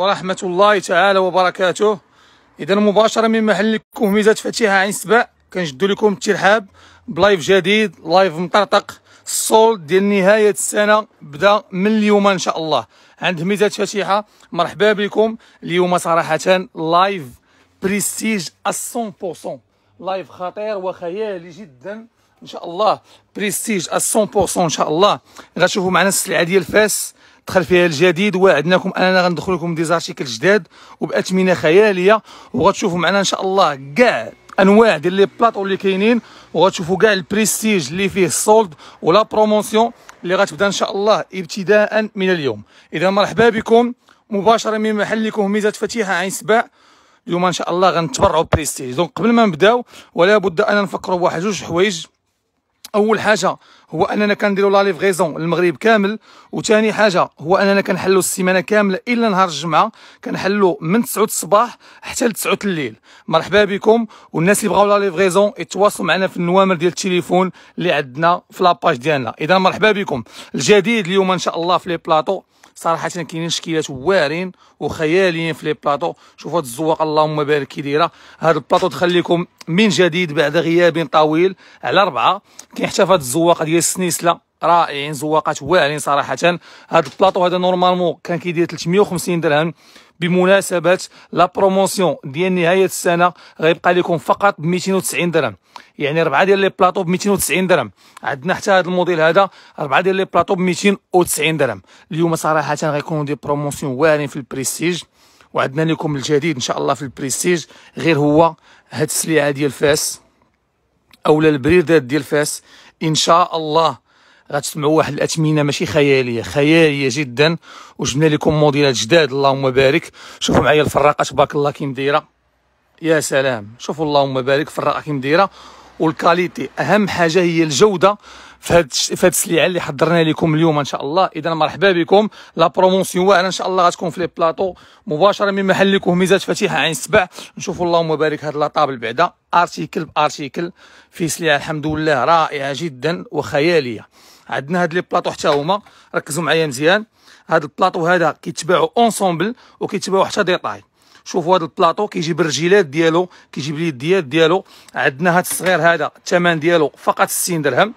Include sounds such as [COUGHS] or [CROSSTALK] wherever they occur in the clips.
ورحمة الله تعالى وبركاته إذا مباشرة من محل هميزات فتيحة عين سبع كنجدو لكم الترحاب بلايف جديد لايف مطرطق الصول ديال نهاية السنة بدا من اليوم إن شاء الله عند ميزات فتيحة مرحبا بكم اليوم صراحة لايف بريستيج 100% لايف خطير وخيالي جدا ان شاء الله بريستيج 100% ان شاء الله غتشوفوا معنا السلعه ديال فاس دخل فيها الجديد وعدناكم اننا غندخل لكم ديزارتيكل جداد وباثمنه خياليه وغتشوفوا معنا ان شاء الله كاع انواع ديال لي بلاطو اللي كاينين وغتشوفوا كاع البريستيج اللي فيه السولد ولا بروموسيون اللي غتبدا ان شاء الله ابتداء من اليوم اذا مرحبا بكم مباشره من محلكم ميزه فتيحه عين سباع اليوم ان شاء الله غنتبرعوا بريستيج دونك قبل ما نبداو ولا بد ان نفكروا بواحد جوج حوايج اول حاجه هو اننا كنديروا لا ليفغيزون المغرب كامل وثاني حاجه هو اننا كنحلوا السيمانه كامله الا نهار الجمعه كنحلوا من 9 الصباح حتى ل 9 الليل مرحبا بكم والناس اللي بغاو لا ليفغيزون يتواصلوا معنا في النوامر ديال التليفون اللي عندنا في لاباج ديالنا اذا مرحبا بكم الجديد اليوم ان شاء الله في لي بلاطو صراحه كاينين شكيلات واعرين وخياليين في لي بلاطو شوفوا هاد الزواق اللهم بارك كي دايره هاد البلاطو تخليكم من جديد بعد غياب طويل على ربعه كيحتفظ الزواق ديال السنيسله رائعين زواقات واعرين صراحه هذا البلاطو هذا نورمالمون كان كيدير 350 درهم بمناسبه لا بروموسيون ديال نهايه السنه غيبقى لكم فقط ب 290 درهم يعني ربعه ديال لي بلاطو ب 290 درهم عندنا حتى هذا الموديل هذا ربعه ديال لي بلاطو ب 290 درهم اليوم صراحه غيكونوا دي بروموسيون واعرين في البريستيج وعندنا لكم الجديد ان شاء الله في البريستيج غير هو هاد السلعه ديال فاس اولا البريدات ديال فاس ان شاء الله غتسمعوا واحد الاثمنه ماشي خياليه خياليه جدا وجبنا لكم موديلات جداد اللهم بارك شوفوا معايا الفراقه تبارك الله كي مدايره يا سلام شوفوا اللهم بارك الفراقه كي مدايره والكاليتي اهم حاجه هي الجوده في هاد في هاد اللي حضرنا لكم اليوم ان شاء الله اذا مرحبا بكم لا بروموسيون واعره ان شاء الله غتكون في لي بلاطو مباشره من محل ميزات فتيحه عين السبع نشوفوا اللهم بارك هاد لاطابل بعدا ارتيكل بارتيكل في سلعه الحمد لله رائعه جدا وخياليه عندنا هاد لي بلاطو حتى هما ركزوا معايا مزيان هاد البلاطو هذا كيتباعوا اونسومبل وكيتباعوا حتى ديطاي شوفوا هاد البلاطو كيجي بالرجيلات ديالو كيجي باليديات ديالو عندنا هاد الصغير هذا الثمن ديالو فقط 60 درهم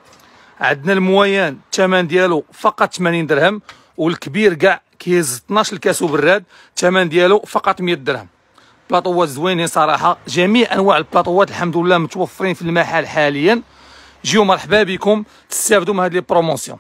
عندنا المويان الثمن ديالو فقط 80 درهم والكبير كاع كيهز 12 الكاسو براد الثمن ديالو فقط 100 درهم بلاطوات زوينين صراحه جميع انواع البلاطوات الحمد لله متوفرين في المحل حاليا جيو مرحبا بكم تستافدوا من هاد لي بروموسيون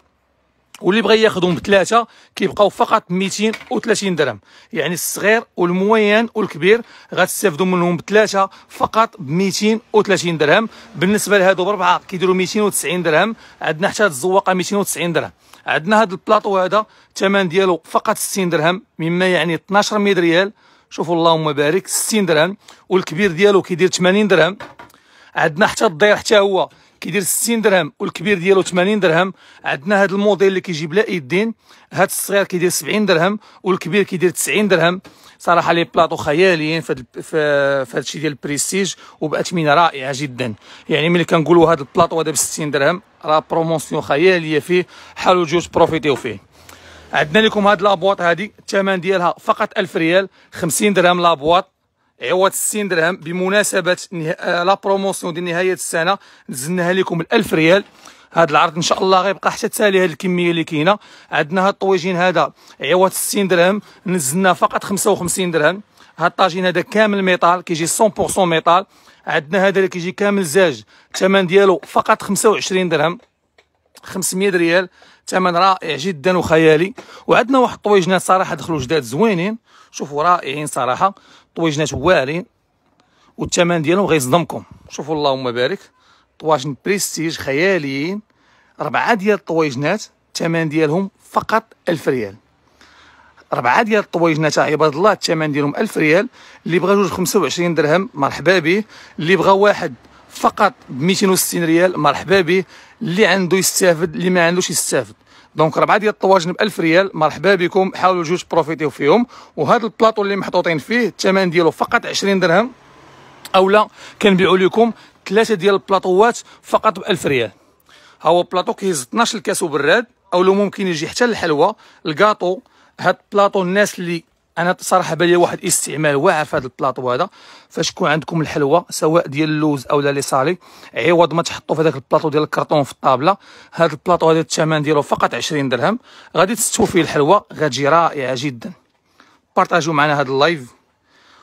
واللي بغى ياخذهم بثلاثه كيبقاو فقط 230 درهم يعني الصغير والموين والكبير غتستافدوا منهم بثلاثه فقط ب 230 درهم بالنسبه لهادو بربعه كيديروا 290 درهم عندنا حتى هاد الزواقه 290 درهم عندنا هاد البلاطو هذا الثمن ديالو فقط 60 درهم مما يعني 12 ميد ريال شوفوا اللهم بارك 60 درهم والكبير ديالو كيدير 80 درهم عندنا حتى الضير حتى هو كيدير 60 درهم والكبير ديالو 80 درهم عندنا هذا الموديل اللي كيجيب لا يدين هذا الصغير كيدير 70 درهم والكبير كيدير 90 درهم صراحه لي بلاطو خياليين في هذا الشيء ديال البريستيج وباثمنه رائعه جدا يعني ملي كنقولوا هذا البلاطو هذا ب 60 درهم راه بروموسيون خياليه فيه حاولوا جوج بروفيتيو فيه عندنا لكم هاد لابواط هادي الثمن ديالها فقط 1000 ريال 50 درهم لابواط عوض 60 درهم بمناسبه نها... آه، لا بروموسيون ديال نهايه السنه نزلناها لكم ب 1000 ريال هذا العرض ان شاء الله غيبقى حتى تالي هذه الكميه اللي كاينه عندنا هاد الطويجين هذا عوض 60 درهم نزلناه فقط 55 درهم هاد الطاجين هذا كامل ميطال كيجي 100% ميطال عندنا هذا اللي كيجي كامل زاج الثمن ديالو فقط 25 درهم 500 ريال ثمن رائع جدا وخيالي وعندنا واحد الطويجنات صراحه دخلوا جداد زوينين شوفوا رائعين صراحه طويجنات واعرين والثمن ديالهم غيصدمكم شوفوا اللهم بارك طواجن بريستيج خياليين ربعه ديال الطويجنات الثمن ديالهم فقط 1000 ريال ربعه ديال الطويجنات عباد الله الثمن ديالهم 1000 ريال اللي بغى جوج 25 درهم مرحبا به اللي بغى واحد فقط ب 260 ريال مرحبا به اللي عنده يستافد اللي ما عندوش يستافد دونك ربعه ديال الطواجن ب 1000 ريال مرحبا بكم حاولوا جوج بروفيتيو فيهم وهذا البلاطو اللي محطوطين فيه الثمن ديالو فقط 20 درهم اولا كنبيعوا لكم ثلاثه ديال البلاطوات فقط ب 1000 ريال ها هو بلاطو كيهز 12 كاس وبراد اولا ممكن يجي حتى الحلوى الكاطو هاد بلاطو الناس اللي انا صراحه بان واحد استعمال واعر في هذا البلاطو هذا فاش تكون عندكم الحلوه سواء ديال اللوز اولا لي صالي عوض ما تحطوا في هذاك البلاطو ديال الكرتون في الطابله هذا البلاطو هذا الثمن ديالو فقط 20 درهم غادي تستوي فيه الحلوه غتجي رائعه جدا بارطاجوا معنا هذا اللايف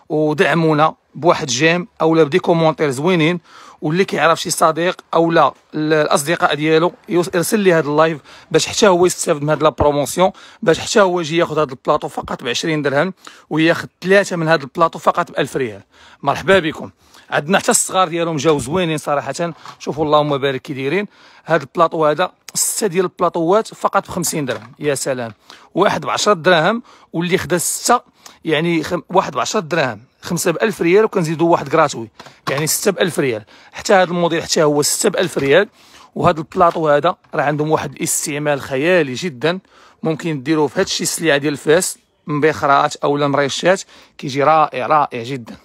ودعمونا بواحد جيم اولا بدي كومونتير زوينين واللي كيعرف شي صديق او لا الاصدقاء ديالو يرسل لي هذا اللايف باش حتى هو يستافد من هذا البروموسيون باش حتى هو يجي ياخذ هذا البلاطو فقط ب 20 درهم وياخذ ثلاثه من هذا البلاطو فقط ب 1000 ريال مرحبا بكم عندنا حتى الصغار ديالهم جاو زوينين صراحه شوفوا اللهم بارك كي دايرين هذا البلاطو هذا سته ديال البلاطوات فقط ب 50 درهم يا سلام واحد ب 10 دراهم واللي خدا سته يعني واحد ب 10 دراهم خمسة بألف ريال وكنزيدو واحد كراتوي يعني ستة بألف ريال حتى هذا الموديل حتى هو ستة بألف ريال وهذا البلاطو هذا راه عندهم واحد الاستعمال خيالي جدا ممكن ديروه في هادشي السلعة ديال فاس مبيخرات أولا مريشات كيجي رائع رائع جدا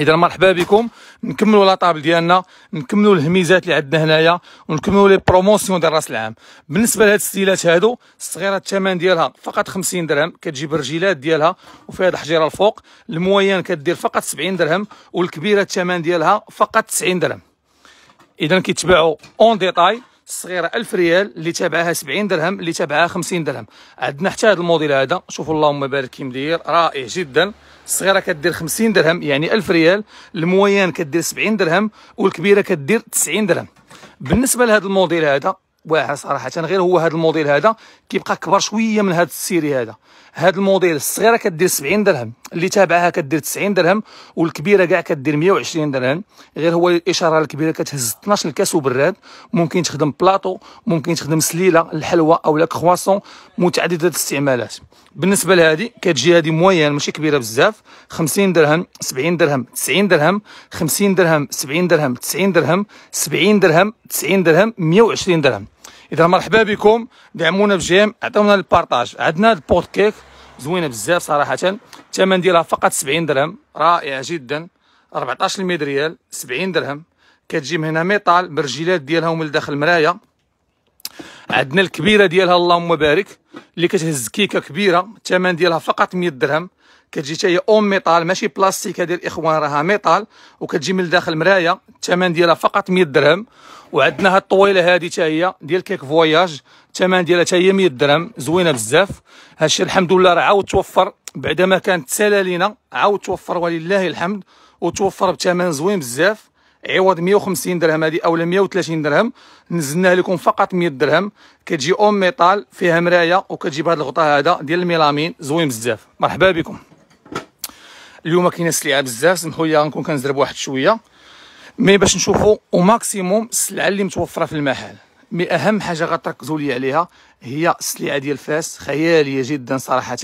اذا مرحبا بكم نكملوا لا طابل ديالنا نكملوا الهميزات اللي عندنا هنايا ونكملوا لي بروموسيون ديال راس العام بالنسبه لهاد الستيلات هادو الصغيره الثمن ديالها فقط 50 درهم كتجيب الرجيلات ديالها وفيها الحجيره الفوق الموين كدير فقط 70 درهم والكبيره الثمن ديالها فقط 90 درهم اذا كيتباعوا اون ديتاي الصغيره 1000 ريال اللي تابعها 70 درهم اللي تابعها 50 درهم عندنا حتى هذا الموديل هذا شوفوا اللهم بارك كي مدير رائع جدا الصغيره كدير 50 درهم يعني 1000 ريال المويان كدير 70 درهم والكبيره كدير 90 درهم بالنسبه لهذا الموديل هذا واعر صراحه غير هو هذا الموديل هذا كيبقى كبر شويه من هذا السيري هذا هذا الموديل الصغيره كدير 70 درهم اللي تابعها كدير 90 درهم والكبيره كاع كدير 120 درهم غير هو الاشاره الكبيره كتهز 12 كاس وبراد ممكن تخدم بلاطو ممكن تخدم سليله الحلوى او لا كرواسون متعدده الاستعمالات بالنسبه لهذه كتجي هذه موين ماشي كبيره بزاف 50 درهم 70 درهم 90 درهم 50 درهم 70 درهم 90 درهم 70 درهم 90 درهم 120 درهم اذا مرحبا بكم دعمونا بجيم عطيونا البارطاج عندنا البوت كيك زوينه بزاف صراحه الثمن ديالها فقط 70 درهم رائعه جدا 14 المدريال 70 درهم كتجي من هنا ميطال برجيلات ديالها ومن داخل مرايه عندنا الكبيره ديالها اللهم بارك اللي كتهز كيكه كبيره الثمن ديالها فقط 100 درهم كتجي حتى هي اون ميتال ماشي بلاستيك هذه الاخوان راها ميتال وكتجي من الداخل مرايه الثمن ديالها فقط 100 درهم وعندنا هاد الطويله هذه حتى هي ديال كيك فواياج الثمن ديالها حتى هي 100 درهم زوينه بزاف هادشي الحمد لله راه عاود توفر بعد ما كانت سالا لينا عاود توفر ولله الحمد وتوفر بثمن زوين بزاف عوض 150 درهم هذه اولا 130 درهم نزلناها لكم فقط 100 درهم كتجي اون ميتال فيها مرايه وكتجيب هذا الغطاء هذا ديال الميلامين زوين بزاف مرحبا بكم اليوم كاينه السلعه بزاف سمحوا لي غنكون كنزرب واحد شويه مي باش نشوفوا او ماكسيموم السلعه اللي متوفره في المحل مي اهم حاجه غتركزوا لي عليها هي السلعه ديال فاس خياليه جدا صراحه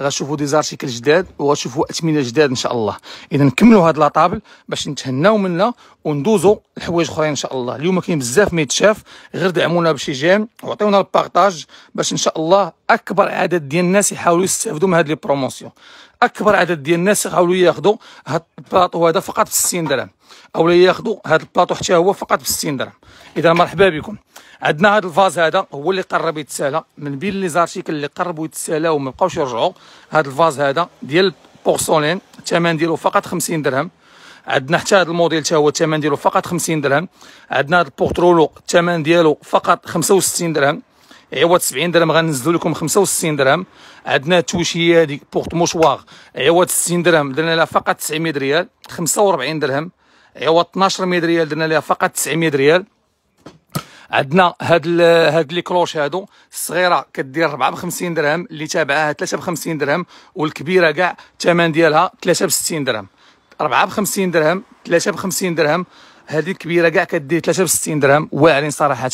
غتشوفوا دي زارتيكل جداد وغتشوفوا اثمنه جداد ان شاء الله اذا نكملوا هاد لاطابل باش نتهناو منها وندوزوا لحوايج اخرين ان شاء الله اليوم كاين بزاف ما يتشاف غير دعمونا بشي جيم وعطيونا البارطاج باش ان شاء الله اكبر عدد ديال الناس يحاولوا يستافدوا من هاد لي بروموسيون اكبر عدد ديال الناس غاولوا ياخذوا هاد البلاطو هذا فقط ب 60 درهم او ياخذوا هاد البلاطو حتى هو فقط ب 60 درهم اذا مرحبا بكم عندنا هاد الفاز هذا هو اللي قرب يتسالى من بين لي زارتيكل اللي قربوا يتسالاو وما بقاوش يرجعوا هاد الفاز هذا ديال بورسولين الثمن ديالو فقط 50 درهم عندنا حتى هذا الموديل حتى هو الثمن ديالو فقط 50 درهم عندنا هذا البورترولو الثمن ديالو فقط 65 درهم عوض 70 درهم غنزلوا لكم 65 درهم عندنا التوشيه هذيك بورت موشوار عوض 60 درهم درنا لها فقط 900 ريال 45 درهم عوض 12 ريال درنا لها فقط 900 ريال عندنا هاد هاد لي كروش هادو الصغيره كدير 4 ب 50 درهم اللي تابعها 3 ب 50 درهم والكبيره كاع الثمن ديالها 3 ب 60 درهم 4 ب 50 درهم 3 ب 50 درهم هذه الكبيره كاع كدير 3 ب 60 درهم واعرين صراحه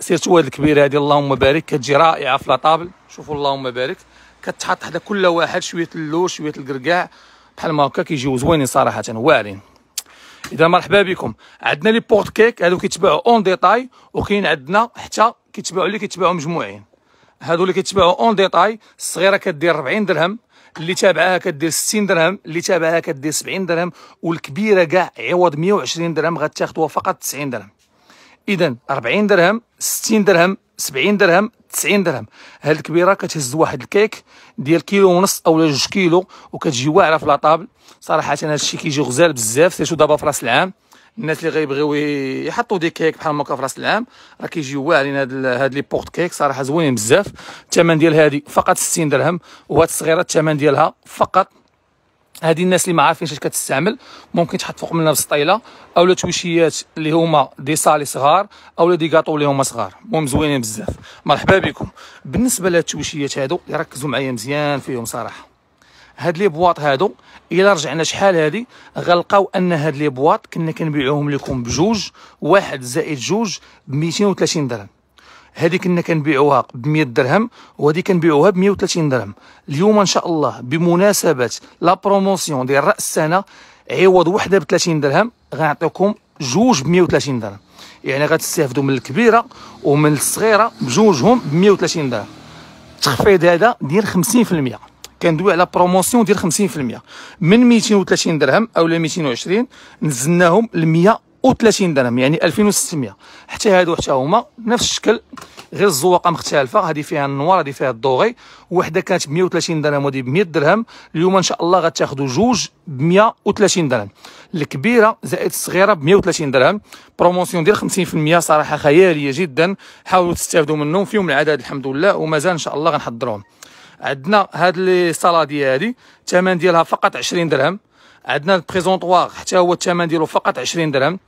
سيرتو هاد الكبيره هادي اللهم بارك كتجي رائعه في لاطابل شوفوا اللهم بارك كتحط حدا كل واحد شويه اللوز شويه الكركاع بحال ما هكا كيجيو زوينين صراحه واعرين اذا مرحبا بكم عندنا لي بورت كيك هادو كيتباعوا اون ديتاي وكاين عندنا حتى كيتباعوا اللي كيتباعوا مجموعين هادو اللي كيتباعوا اون ديتاي الصغيره كدير 40 درهم اللي تابعها كدير 60 درهم اللي تابعها كدير 70 درهم والكبيره كاع عوض 120 درهم غتاخذوها فقط 90 درهم اذا 40 درهم 60 درهم 70 درهم 90 درهم هاد الكبيره كتهز واحد الكيك ديال كيلو ونص اولا جوج كيلو وكتجي واعره في لاطابل صراحه هذا الشيء كيجي غزال بزاف سيرتو دابا في راس العام الناس اللي غيبغيو يحطوا دي كيك بحال هكا في راس العام راه كيجيو واعرين هاد هاد لي بورت كيك صراحه زوينين بزاف الثمن ديال هادي فقط 60 درهم وهاد الصغيره الثمن ديالها فقط هذه الناس اللي ما عارفينش اش كتستعمل ممكن تحط فوق منها بسطيله اولا تويشيات اللي هما دي صالي صغار اولا دي كاطو اللي هما صغار المهم زوينين بزاف مرحبا بكم بالنسبه لهاد التويشيات هادو ركزوا معايا مزيان فيهم صراحه هاد لي بواط هادو الا رجعنا شحال هادي غنلقاو ان هاد لي بواط كنا كنبيعوهم لكم بجوج واحد زائد جوج ب 230 درهم هذه كنا كنبيعوها ب 100 درهم وهذه كنبيعوها ب 130 درهم اليوم ان شاء الله بمناسبه لا بروموسيون ديال راس السنه عوض وحده ب 30 درهم غنعطيكم جوج ب 130 درهم يعني غتستافدوا من الكبيره ومن الصغيره بجوجهم ب 130 درهم التخفيض هذا ديال 50% كندوي على بروموسيون ديال 50% من 230 درهم اولا 220 نزلناهم ل 30 درهم يعني 2600 حتى هادو حتى هما نفس الشكل غير الزواقه مختلفه هذه فيها النوار هذه فيها الدوغي وحده كانت ب 130 درهم وهذه ب 100 درهم اليوم ان شاء الله غتاخذوا جوج ب 130 درهم الكبيره زائد الصغيره ب 130 درهم بروموسيون ديال 50% صراحه خياليه جدا حاولوا تستافدوا منهم فيهم العدد الحمد لله ومازال ان شاء الله غنحضرهم عندنا هاد لي صلاديه هادي الثمن ديالها فقط 20 درهم عندنا البريزونطوار حتى هو الثمن ديالو فقط 20 درهم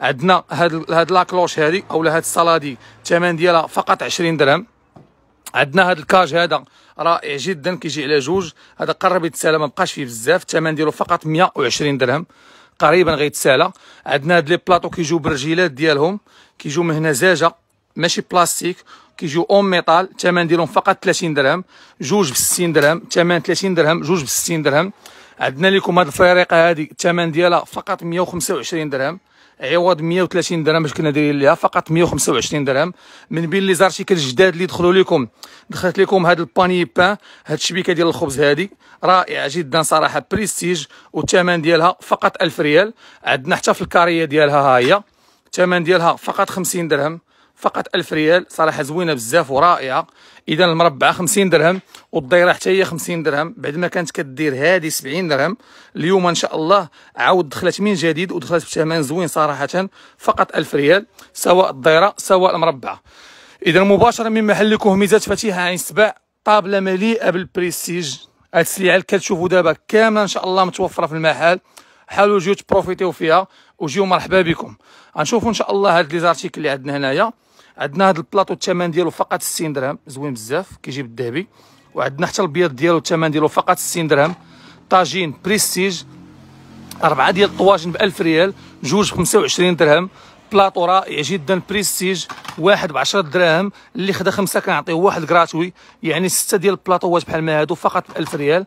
عندنا هاد هاد لاكلوش هادي اولا هاد الصلادي الثمن ديالها فقط 20 درهم عندنا هاد الكاج هذا رائع جدا كيجي على جوج هذا قرب يتسالى ما بقاش فيه بزاف الثمن ديالو فقط 120 درهم قريبا غيتسالى عندنا هاد لي بلاطو كيجيو بالرجيلات ديالهم كيجيو من هنا زاجه ماشي بلاستيك كيجيو اون ميتال الثمن ديالهم فقط 30 درهم جوج ب 60 درهم الثمن 30 درهم جوج ب 60 درهم عندنا لكم هاد الفريقه هادي الثمن ديالها فقط 125 درهم عوض 130 درهم باش كنا دايرين ليها فقط 125 درهم من بين لي زارتيكل الجداد اللي دخلوا لكم دخلت لكم هذا الباني بان هاد الشبيكه ديال الخبز هادي رائعه جدا صراحه بريستيج والثمن ديالها فقط 1000 ريال عندنا حتى في الكاريه ديالها ها هي الثمن ديالها فقط 50 درهم فقط 1000 ريال صراحه زوينه بزاف ورائعه اذا المربعه 50 درهم والدايره حتى هي 50 درهم بعد ما كانت كدير هذه 70 درهم اليوم ان شاء الله عاود دخلت من جديد ودخلت بثمن زوين صراحه فقط 1000 ريال سواء الدايره سواء المربعه اذا مباشره من محل كهميزات فتيحه عين السباع طابله مليئه بالبريستيج هاد السلعه اللي كتشوفوا دابا كامله ان شاء الله متوفره في المحل حاولوا جيو تبروفيتيو فيها وجيو مرحبا بكم غنشوفوا ان شاء الله هاد لي زارتيكل اللي عندنا هنايا عندنا هذا البلاطو الثمن ديالو فقط 60 درهم زوين بزاف كيجيب الذهبي وعندنا حتى البيض ديالو الثمن ديالو فقط 60 درهم طاجين بريستيج أربعة ديال الطواجن ب 1000 ريال جوج ب 25 درهم بلاطو رائع جدا بريستيج واحد ب 10 دراهم اللي خدا خمسه كنعطيه واحد كراتوي يعني سته ديال البلاطوات بحال ما هادو فقط ب 1000 ريال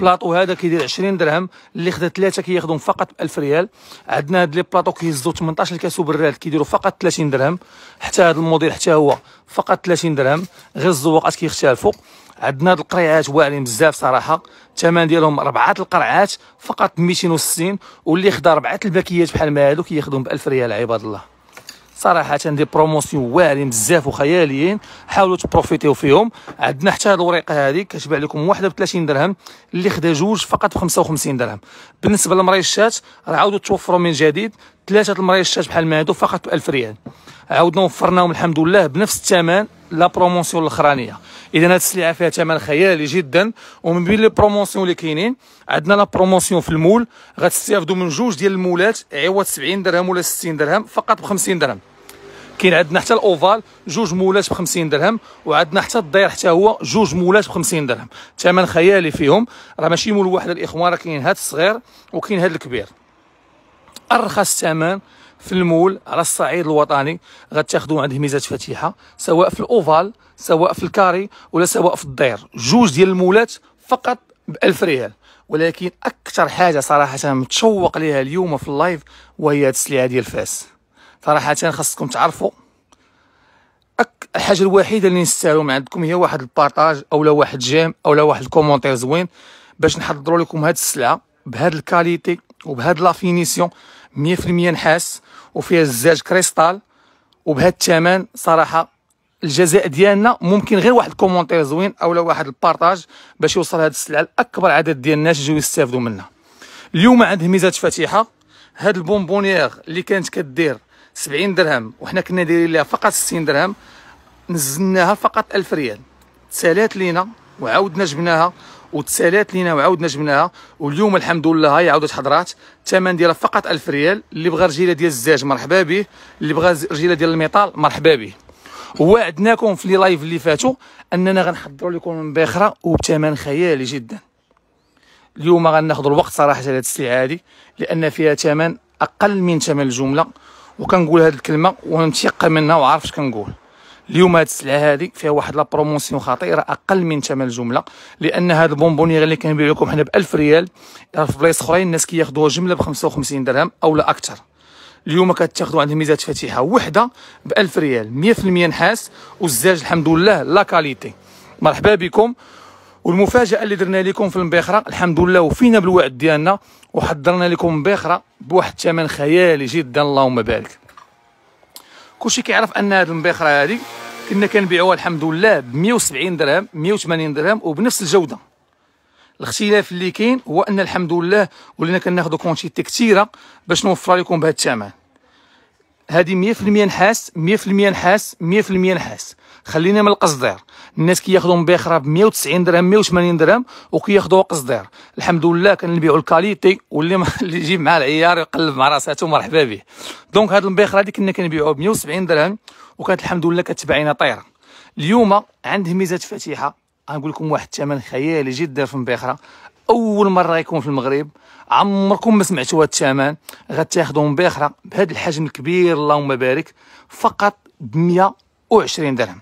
بلاطو هذا كيدير 20 درهم اللي خدا ثلاثه كياخذهم فقط ب 1000 ريال عندنا هاد لي بلاطو كيهزوا 18 الكاسو براد كيديروا فقط 30 درهم حتى هذا الموديل حتى هو فقط 30 درهم غير الزواقات كيختلفوا عندنا هاد القريعات واعرين بزاف صراحه الثمن ديالهم ربعه القرعات فقط 260 واللي خدا ربعه الباكيات بحال ما هادو كياخذهم ب 1000 ريال عباد الله صراحه دي بروموسيون واعرين بزاف وخياليين حاولوا تبروفيتيو فيهم عندنا حتى هاد الوريقه هذه كتباع لكم 31 درهم اللي خدا جوج فقط ب 55 درهم بالنسبه للمريشات راه عاودوا توفروا من جديد ثلاثه المريشات بحال ما هادو فقط ب 1000 ريال عاودنا وفرناهم الحمد لله بنفس الثمن لا بروموسيون الاخرانيه اذا هاد السلعه فيها ثمن خيالي جدا ومن بين لي بروموسيون اللي كاينين عندنا لا بروموسيون في المول غتستافدوا من جوج ديال المولات عوض 70 درهم ولا 60 درهم فقط ب 50 درهم كاين عندنا حتى الاوفال جوج مولات ب 50 درهم وعندنا حتى الضير حتى هو جوج مولات ب 50 درهم ثمن خيالي فيهم راه ماشي مول واحد الاخوان راه كاين هذا الصغير وكاين هذا الكبير ارخص ثمن في المول على الصعيد الوطني غتاخذوا عند ميزات فتيحه سواء في الاوفال سواء في الكاري ولا سواء في الدير جوج ديال المولات فقط ب 1000 ريال ولكن اكثر حاجه صراحه متشوق ليها اليوم في اللايف وهي التسليعه ديال فاس صراحه خاصكم تعرفوا الحاجه الوحيده اللي نستاهلو من عندكم هي واحد البارطاج اولا واحد جيم اولا واحد الكومونتير زوين باش نحضروا لكم هاد السلعه بهاد الكاليتي وبهاد لافينيسيون 100% نحاس وفيها الزاج كريستال وبهاد الثمن صراحه الجزاء ديالنا ممكن غير واحد الكومونتير زوين اولا واحد البارطاج باش يوصل هاد السلعه لاكبر عدد ديال الناس يجيو يستافدوا منها اليوم عند ميزات فاتحه هاد البونبونيير اللي كانت كدير 70 درهم وحنا كنا دايرين لها فقط 60 درهم نزلناها فقط 1000 ريال تسالات لينا وعاودنا جبناها وتسالات لينا وعاودنا جبناها واليوم الحمد لله هاي عاودت حضرات الثمن ديالها فقط 1000 ريال اللي بغى رجيله ديال الزاج مرحبا به اللي بغى رجيله ديال الميطال مرحبا به وعدناكم في اللايف لايف اللي فاتوا اننا غنحضروا لكم الباخره وبثمن خيالي جدا اليوم غناخذ الوقت صراحه على هذه السلعه هذه لان فيها ثمن اقل من ثمن الجمله وكنقول هذه الكلمه وانا منها وعارف اش كنقول اليوم هاد السلعه هادي فيها واحد لا بروموسيون خطيره اقل من ثمن الجمله لان هاد غير اللي كنبيعو لكم حنا ب 1000 ريال يعني في بلايص اخرين الناس كياخذوها جمله ب 55 درهم او لا اكثر اليوم كتاخذوا عند ميزات فاتحه وحده ب 1000 ريال 100% نحاس والزاج الحمد لله لا كاليتي مرحبا بكم والمفاجاه اللي درنا لكم في المبيخره الحمد لله وفينا بالوعد ديالنا وحضرنا لكم مبيخره بواحد الثمن خيالي جدا اللهم بارك كلشي كيعرف ان هذه المبيخره هذه كنا كنبيعوها الحمد لله ب 170 درهم 180 درهم وبنفس الجوده الاختلاف اللي كاين هو ان الحمد لله ولينا كناخذوا كونتيتي كثيره باش نوفر لكم بهذا الثمن هذه 100% نحاس 100% نحاس 100% نحاس خلينا من القصدير الناس كياخذوا مبيخره ب 190 درهم 180 درهم وكياخذوا قصدير الحمد لله كنبيعوا الكاليتي واللي اللي يجيب معاه العيار يقلب مع راساتو مرحبا به دونك هاد المبيخره هذه كنا كنبيعوها ب 170 درهم وكانت الحمد لله كتباعينا طايره اليوم عنده ميزه فاتحه غنقول لكم واحد الثمن خيالي جدا في مبيخره اول مره يكون في المغرب عمركم ما سمعتوا هاد الثمن غتاخذهم باخره بهذا الحجم الكبير اللهم بارك فقط ب 120 درهم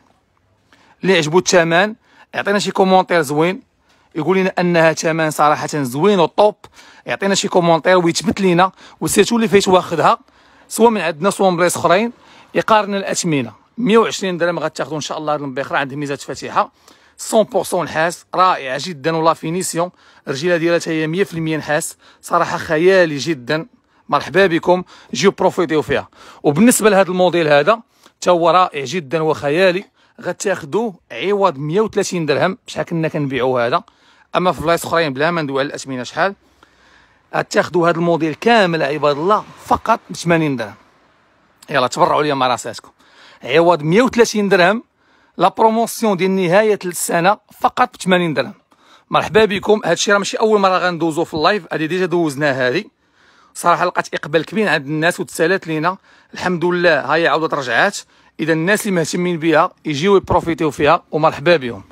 اللي عجبو الثمن يعطينا شي كومونتير زوين يقول لنا انها ثمن صراحه زوين وطوب يعطينا شي كومونتير ويثبت لينا وسيرتو اللي فايت واخدها سواء من عندنا سواء من بلايص اخرين يقارن الاثمنه 120 درهم غتاخذوا ان شاء الله هاد البخره عندها ميزات فاتحه 100% نحاس رائعه جدا ولا فينيسيون الرجيله ديالها هي 100% نحاس صراحه خيالي جدا مرحبا بكم جيو بروفيتيو فيها وبالنسبه لهذا الموديل هذا حتى هو رائع جدا وخيالي غتاخذوه عوض 130 درهم شحال كنا كنبيعوا هذا اما في بلايص اخرين بلا ما ندوي على الاثمنه شحال غتاخذوا هذا الموديل كامل عباد الله فقط ب 80 درهم يلا تبرعوا لي مع راساتكم عوض 130 درهم لا بروموسيون ديال نهايه السنه فقط ب 80 درهم مرحبا بكم هادشي راه ماشي اول مره غندوزو في اللايف هادي ديجا دوزناها هادي صراحه لقات اقبال كبير عند الناس وتسالات لينا الحمد لله هاي عاودت رجعات اذا الناس اللي مهتمين بها يجيو يبروفيتيو فيها ومرحبا بهم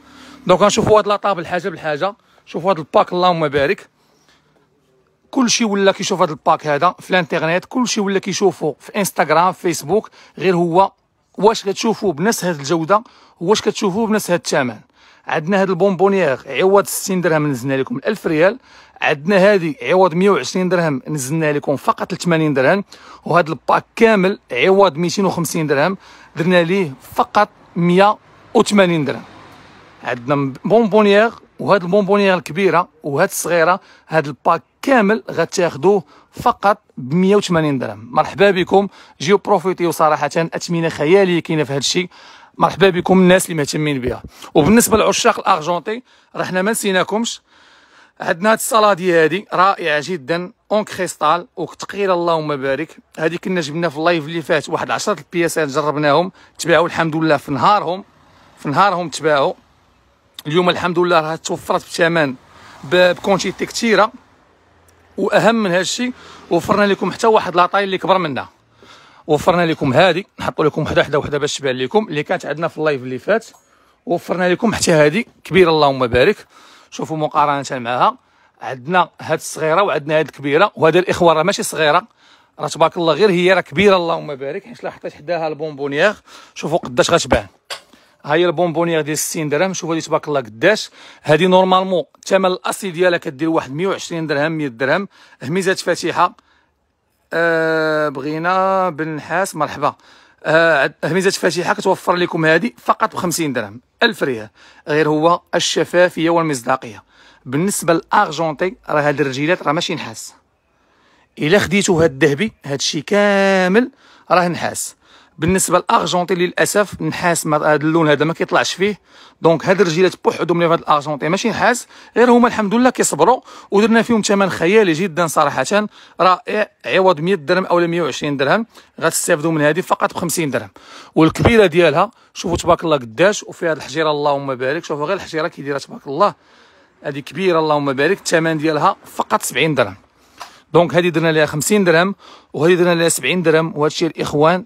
دونك غنشوفوا هاد لاطابل حاجه بالحاجه شوفوا هاد الباك اللهم بارك كلشي ولا كيشوف هاد الباك هذا في الانترنيت كلشي ولا كيشوفو في انستغرام فيسبوك غير هو واش كتشوفوه بنفس هذه الجوده واش كتشوفوه بنفس هذا الثمن عندنا هذا البونبونيير عوض 60 درهم نزلنا لكم 1000 ريال عندنا هذه عوض 120 درهم نزلنا لكم فقط 80 درهم وهذا الباك كامل عوض 250 درهم درنا ليه فقط 180 درهم عندنا بونبونيير وهاد البونبونيير الكبيره وهاد الصغيره هاد الباك كامل غتاخذوه فقط ب 180 درهم مرحبا بكم جيو بروفيتيو صراحه اثمنه خياليه كاينه في هذا الشيء مرحبا بكم الناس اللي مهتمين بها وبالنسبه لعشاق الارجنتي راه حنا ما نسيناكمش عندنا هاد الصلاديه هادي رائعه جدا اون كريستال وتقيله اللهم بارك هذه كنا جبنا في اللايف اللي فات واحد 10 البياسات جربناهم تباعوا الحمد لله في نهارهم في نهارهم تباعوا اليوم الحمد لله راه توفرت بثمن بكونتيتي كثيره واهم من هذا الشيء وفرنا لكم حتى واحد لاطاي اللي كبر منا وفرنا لكم هادي نحطوا لكم وحده وحده وحده باش تبان لكم اللي كانت عندنا في اللايف اللي فات وفرنا لكم حتى هادي كبيره اللهم بارك شوفوا مقارنه معها عندنا هاد الصغيره وعندنا هاد الكبيره وهذا الاخوه راه ماشي صغيره راه تبارك الله غير هي راه كبيره اللهم بارك حيت لا حطيت حداها البونبونيير شوفوا قداش غتبان ها هي البونبونيير ديال 60 درهم شوف هادي تبارك الله قداش هادي نورمالمون الثمن الاصلي ديالها كدير واحد 120 درهم 100 درهم هميزه فاتحه أه بغينا بالنحاس مرحبا أه هميزه فاتحه كتوفر لكم هذه فقط ب 50 درهم 1000 ريال غير هو الشفافيه والمصداقيه بالنسبه للارجونتي راه هاد الرجيلات راه ماشي نحاس الا خديتو هاد الذهبي هاد الشيء كامل راه نحاس بالنسبه للارجونتي للاسف نحاس هذا اللون هذا ما كيطلعش فيه دونك هاد الرجيلات بوحدهم اللي في هاد الارجنتي ماشي نحاس غير هما الحمد لله كيصبروا ودرنا فيهم ثمن خيالي جدا صراحه رائع عوض 100 درهم اولا 120 درهم غتستافدوا من هذه فقط ب 50 درهم والكبيره ديالها شوفوا تبارك الله قداش وفيها هاد الحجيره اللهم بارك شوفوا غير الحجيره كي دايره تبارك الله هذه كبيره اللهم بارك الثمن ديالها فقط 70 درهم دونك هذه درنا لها 50 درهم وهذه درنا لها 70 درهم وهذا الشيء الاخوان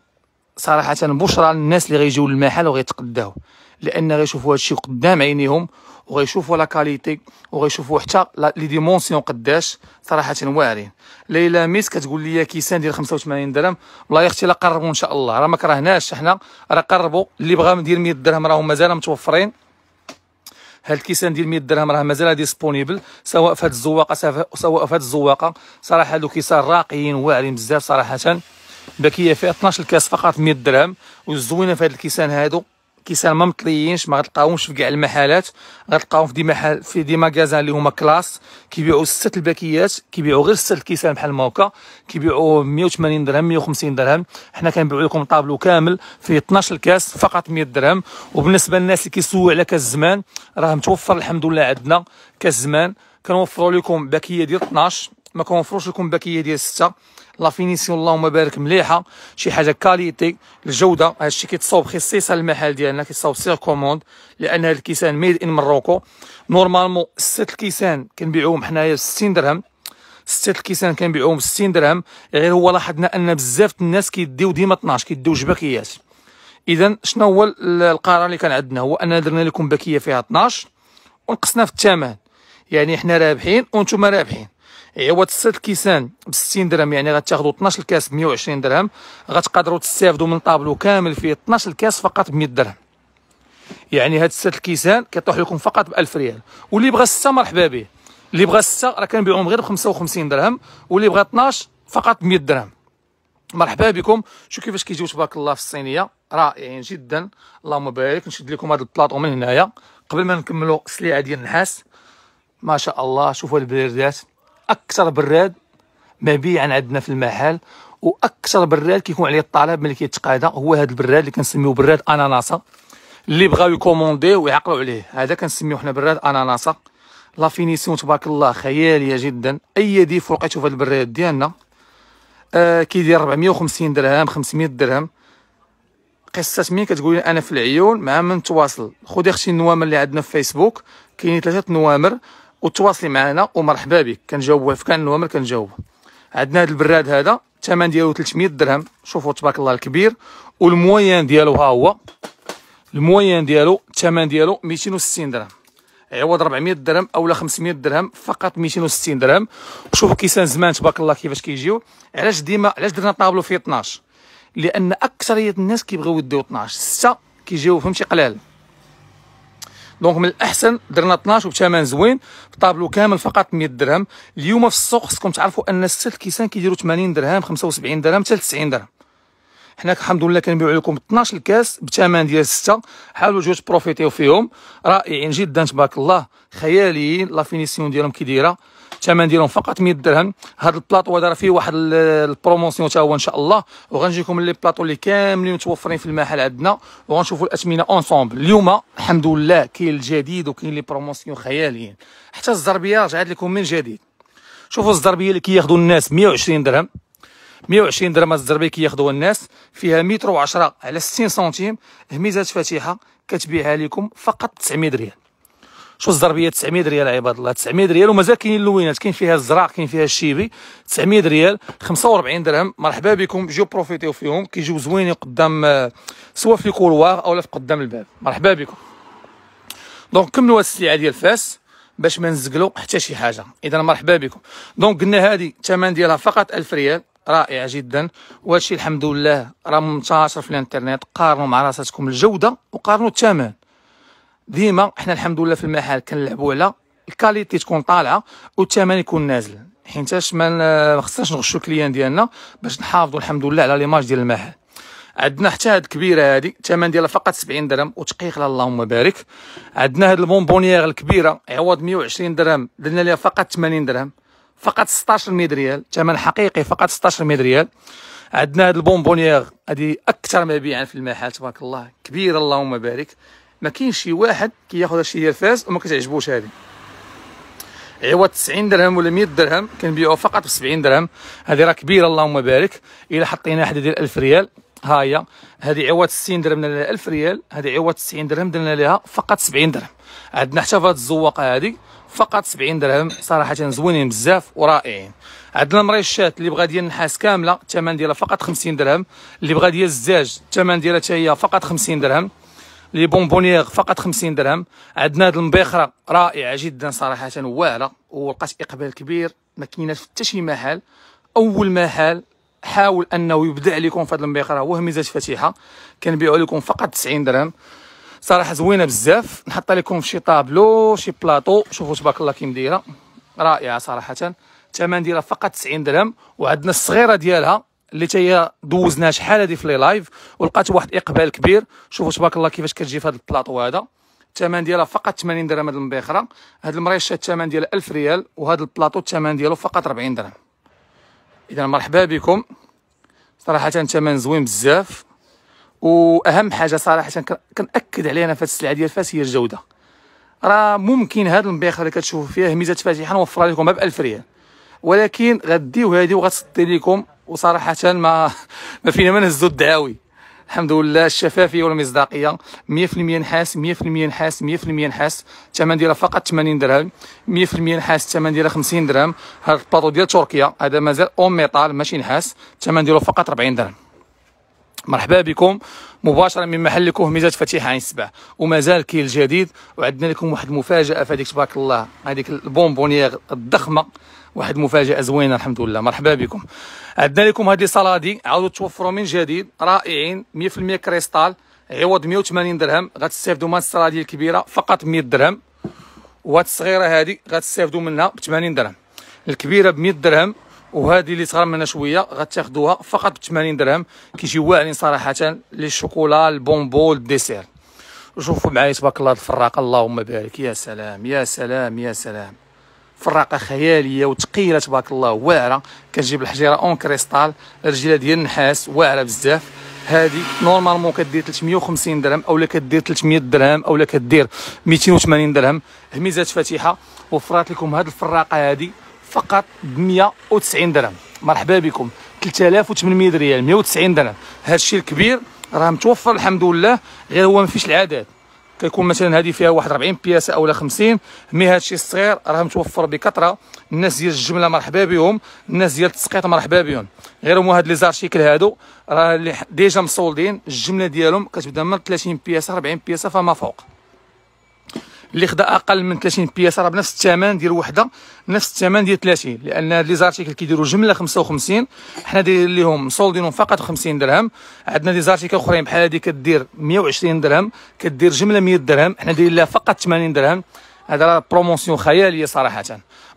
صراحه بشرى للناس اللي غيجيو للمحل وغيتقداو لان غيشوفوا هادشي قدام عينيهم وغيشوفوا لا كاليتي وغيشوفوا حتى لي ديمونسيون قداش صراحه واعرين ليلى ميس كتقول لي كيسان ديال 85 درهم والله يا اختي لا قربوا ان شاء الله راه ما كرهناش حنا راه قربوا اللي بغى ندير 100 درهم راهم مازال متوفرين هاد الكيسان ديال 100 درهم راه مازال ديسبونيبل سواء في هاد الزواقه سواء في هاد الزواقه صراحه هادو كيسان راقيين واعرين بزاف صراحه باكيه فيها 12 كاس فقط 100 درهم والزوينه في هذا الكيسان هادو كيسان ما مطليينش ما غتلقاوهمش في كاع المحلات غتلقاوهم في دي محل في دي ماغازان اللي هما كلاس كيبيعوا ست الباكيات كيبيعوا غير ست الكيسان بحال ما هكا كيبيعوا 180 درهم 150 درهم حنا كنبيعوا لكم طابلو كامل فيه 12 كاس فقط 100 درهم وبالنسبه للناس اللي كيسولوا على كاس زمان راه متوفر الحمد لله عندنا كاس زمان كنوفروا لكم باكيه ديال 12 ما كنوفروش لكم باكيه ديال سته لا فينيسيون اللهم بارك مليحه شي حاجه كاليتي الجوده هادشي كيتصاوب خصيصا المحل ديالنا كيتصاوب سير كوموند لان هاد الكيسان ميد ان مروكو نورمالمون سته الكيسان كنبيعوهم حنايا ب 60 درهم ستة الكيسان كنبيعوهم ب 60 درهم غير هو لاحظنا ان بزاف الناس كيديو ديما 12 كيديو جوج باكيات اذا شنو هو القرار اللي كان عندنا هو اننا درنا لكم باكيه فيها 12 ونقصنا في الثمن يعني حنا رابحين وانتم رابحين عوض إيه، ست الكيسان ب 60 درهم يعني غتاخذوا 12 كاس ب 120 درهم غتقدروا تستافدوا من طابلو كامل فيه 12 كاس فقط ب 100 درهم يعني هاد ست الكيسان كيطيح لكم فقط ب 1000 ريال واللي بغى سته مرحبا به اللي بغى سته راه كنبيعهم غير ب 55 درهم واللي بغى 12 فقط ب 100 درهم مرحبا بكم شوف كيفاش كيجيو تبارك الله في الصينيه رائعين جدا اللهم بارك نشد لكم هذا البلاطو من هنايا قبل ما نكملوا السليعه ديال النحاس ما شاء الله شوفوا البريردات اكثر براد مبيعا عندنا في المحل واكثر براد كيكون عليه الطلب ملي كيتقادا هو هذا البراد اللي كنسميوه براد اناناسا اللي بغاو يكوموندي ويعقلوا عليه هذا كنسميوه حنا براد اناناسا لا فينيسيون تبارك الله خياليه جدا اي دي فوق تشوف هذا البراد ديالنا آه كيدير 450 درهم 500 درهم قصه مين كتقول انا في العيون مع من تواصل خذ اختي النوامر اللي عندنا في فيسبوك كاينين ثلاثه نوامر وتواصلي معنا ومرحبا بك كنجاوب في كان الوامر كنجاوب عندنا هذا البراد هذا الثمن ديالو 300 درهم شوفوا تبارك الله الكبير والموين ديالو ها هو الموين ديالو الثمن ديالو 260 درهم عوض 400 درهم اولا 500 درهم فقط 260 درهم شوفوا كيسان زمان تبارك الله كيفاش كيجيو علاش ديما علاش درنا طابلو فيه 12 لان اكثريه الناس كيبغيو يديو 12 6 كيجيو فهمتي قلال دونك من الاحسن درنا 12 بثمن زوين طابلو كامل فقط 100 درهم اليوم في السوق خصكم تعرفوا ان السلت كيسان كيديروا 80 درهم 75 درهم حتى 90 درهم حنا الحمد لله كنبيعوا لكم 12 الكاس بثمن ديال 6 حاولوا جوج بروفيتيو فيهم رائعين جدا تبارك الله خياليين لا فينيسيون ديالهم كي دايره الثمن ديالهم فقط 100 درهم هذا البلاطو هذا راه فيه واحد البروموسيون حتى هو ان شاء الله وغنجيكم لي بلاطو اللي كاملين متوفرين في المحل عندنا وغنشوفوا الاثمنه اونسومبل اليوم الحمد لله كاين الجديد وكاين لي بروموسيون خياليين حتى الزربيه رجعت لكم من جديد شوفوا الزربيه اللي كياخذوا الناس 120 درهم 120 درهم الزربيه كياخذوها الناس فيها متر و10 على 60 سنتيم هميزات فاتحه كتبيعها لكم فقط 900 ريال شوف الزربيه 900 ريال عباد الله 900 ريال ومازال كاينين اللوينات كاين فيها الزرع كاين فيها الشيبي 900 ريال 45 درهم مرحبا بكم جيو بروفيتيو فيهم كيجيو زوينين قدام آه، سواء في الكولوار اولا في قدام الباب مرحبا بكم دونك كملوا السلعه ديال فاس باش ما نزقلو حتى شي حاجه اذا مرحبا بكم دونك قلنا هذه الثمن ديالها فقط 1000 ريال رائعه جدا وهادشي الحمد لله راه منتشر في الانترنت قارنوا مع راساتكم الجوده وقارنوا الثمن ديما حنا الحمد لله في المحل كنلعبوا على الكاليتي تكون طالعه والثمن يكون نازل حيتاش ما خصناش نغشوا الكليان ديالنا باش نحافظوا الحمد لله على ليماج ديال المحل عندنا حتى هاد الكبيره هادي الثمن ديالها فقط 70 درهم وتقيق اللهم بارك عندنا هاد البونبونيير الكبيره عوض 120 درهم درنا ليها فقط 80 درهم فقط 16 ميد ريال ثمن حقيقي فقط 16 ميد ريال عندنا هاد البونبونيير هادي اكثر مبيعا في المحل تبارك الله كبيره اللهم بارك ما كاينش شي واحد كياخذ هادشي ديال فاس وما كتعجبوش هذه عوض 90 درهم ولا 100 درهم كنبيعوه فقط ب 70 درهم هذه راه كبيره اللهم بارك الا حطينا حدا ديال 1000 ريال ها هي هذه عوض 60 درهم درنا لها 1000 ريال هذه عوض 90 درهم درنا لها فقط 70 درهم عندنا حتى في هذه الزواقه هذه فقط 70 درهم صراحه زوينين بزاف ورائعين عندنا مريشات اللي بغا ديال النحاس كامله الثمن ديالها فقط 50 درهم اللي بغا ديال الزاج الثمن ديالها حتى هي فقط 50 درهم لي بونبونيير فقط 50 درهم عندنا هاد المبيخره رائعه جدا صراحه واعره ولقات اقبال كبير ما كايناش حتى شي محل اول محل حاول انه يبدع لكم في هاد المبيخره هو ميزات فاتحه كنبيعوا لكم فقط 90 درهم صراحه زوينه بزاف نحط لكم في شي طابلو شي بلاطو شوفوا تبارك الله كي مديره رائعه صراحه الثمن ديالها فقط 90 درهم وعندنا الصغيره ديالها اللي تاهي دوزناها شحال هادي في لي لايف ولقات واحد الاقبال كبير شوفوا تبارك الله كيفاش كتجي في هذا البلاطو هذا الثمن ديالها فقط 80 درهم هاد المبيخره هاد المريشه الثمن ديالها 1000 ريال وهاد البلاطو الثمن ديالو فقط 40 درهم اذا مرحبا بكم صراحه الثمن زوين بزاف واهم حاجه صراحه كنأكد عليها انا في هاد السلعه ديال فاس هي الجوده راه ممكن هاد المبيخره اللي كتشوفوا فيها ميزه فاتحه نوفرها لكم ب 1000 ريال ولكن غديو هادي وغتصدي لكم وصراحه ما [LAUGHS] ما فينا ما نهزو الدعاوي الحمد لله الشفافيه والمصداقيه 100% نحاس 100% نحاس 100% نحاس الثمن ديالها فقط 80 درهم 100% نحاس الثمن ديالها 50 درهم هذا الباطو ديال تركيا هذا مازال اون ميطال ماشي نحاس الثمن ديالو فقط 40 درهم مرحبا بكم مباشره من محلكم هميزات فتيح عين السبع ومازال كاين الجديد وعندنا لكم واحد المفاجاه فهاديك تبارك الله هذيك البونبونيير الضخمه واحد مفاجاه زوينه الحمد لله مرحبا بكم عندنا لكم هذه صلادي عاودوا توفروا من جديد رائعين 100% كريستال عوض 180 درهم غتستافدوا من الصلادي الكبيره فقط 100 درهم وهاد الصغيره هذه غتستافدوا منها ب 80 درهم الكبيره ب 100 درهم وهذه اللي صغار منها شويه غتاخذوها فقط ب 80 درهم كيجيو واعرين صراحه للشوكولا البونبون الديسير شوفوا معايا تبارك الله الفراق اللهم بارك يا سلام يا سلام يا سلام فراقه خياليه وثقيله تبارك الله واعره كنجيب الحجيره اون كريستال رجيله ديال النحاس واعره بزاف هذه نورمالمون كدير 350 درهم اولا كدير 300 درهم اولا كدير 280 درهم هميزات فاتحه وفرات لكم هذه الفراقه هذه فقط ب 190 درهم مرحبا بكم 3800 ريال 190 درهم هذا الشيء الكبير راه متوفر الحمد لله غير هو ما فيش العدد كيكون مثلا هذه فيها واحد 40 بياسه او لا 50 مي هذا الشيء الصغير راه متوفر بكثره الناس ديال الجمله مرحبا بهم الناس ديال التسقيط مرحبا بهم غير هما هاد لي زارتيكل هادو راه ديجا مصولدين الجمله ديالهم كتبدا من 30 بياسه 40 بياسه فما فوق اللي خدا اقل من 30 بياس راه بنفس الثمن ديال وحده نفس الثمن ديال 30 لان هاد لي زارتيكل كيديروا جمله 55 حنا دايرين ليهم سولدينهم فقط 50 درهم عندنا دي زارتيكل اخرين بحال هادي كدير 120 درهم كدير جمله 100 درهم حنا دايرين لها فقط 80 درهم هذا راه بروموسيون خياليه صراحه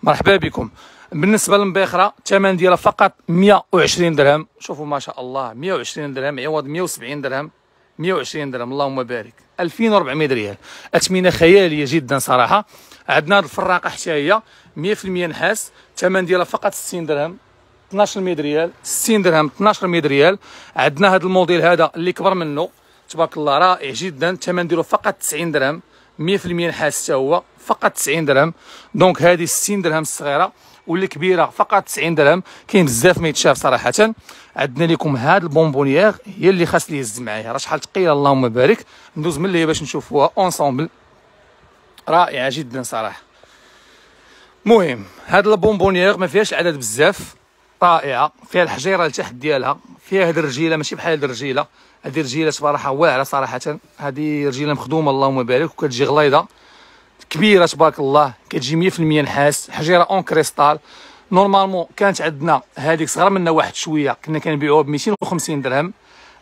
مرحبا بكم بالنسبه للمبيخره الثمن ديالها فقط 120 درهم شوفوا ما شاء الله 120 درهم عوض 170 درهم 120 درهم اللهم بارك 2400 ريال اثمنه خياليه جدا صراحه عندنا هذه الفراقه حتى هي 100% نحاس الثمن ديالها فقط 60 درهم 1200 ريال 60 درهم 1200 ريال عندنا هذا الموديل هذا اللي كبر منه تبارك الله رائع جدا الثمن ديالو فقط 90 درهم 100% نحاس حتى هو فقط 90 درهم دونك هذه 60 درهم الصغيره والكبيره فقط 90 درهم كاين بزاف ما يتشاف صراحه عندنا لكم هاد البونبونيير هي اللي خاص لي يهز معايا راه شحال ثقيله اللهم بارك ندوز من اللي باش نشوفوها اونسومبل رائعه جدا صراحه مهم هاد البونبونيير ما فيهاش العدد بزاف رائعه فيها الحجيره لتحت ديالها فيها هاد الرجيله ماشي بحال هاد الرجيله هذه رجيله صراحه واعره صراحه هذه رجيله مخدومه اللهم بارك وكتجي غليظه كبيره تبارك الله كتجي 100% نحاس حجيره اون كريستال نورمالمون كانت عندنا هذيك صغر منا واحد شويه كنا كنبيعوها ب 250 درهم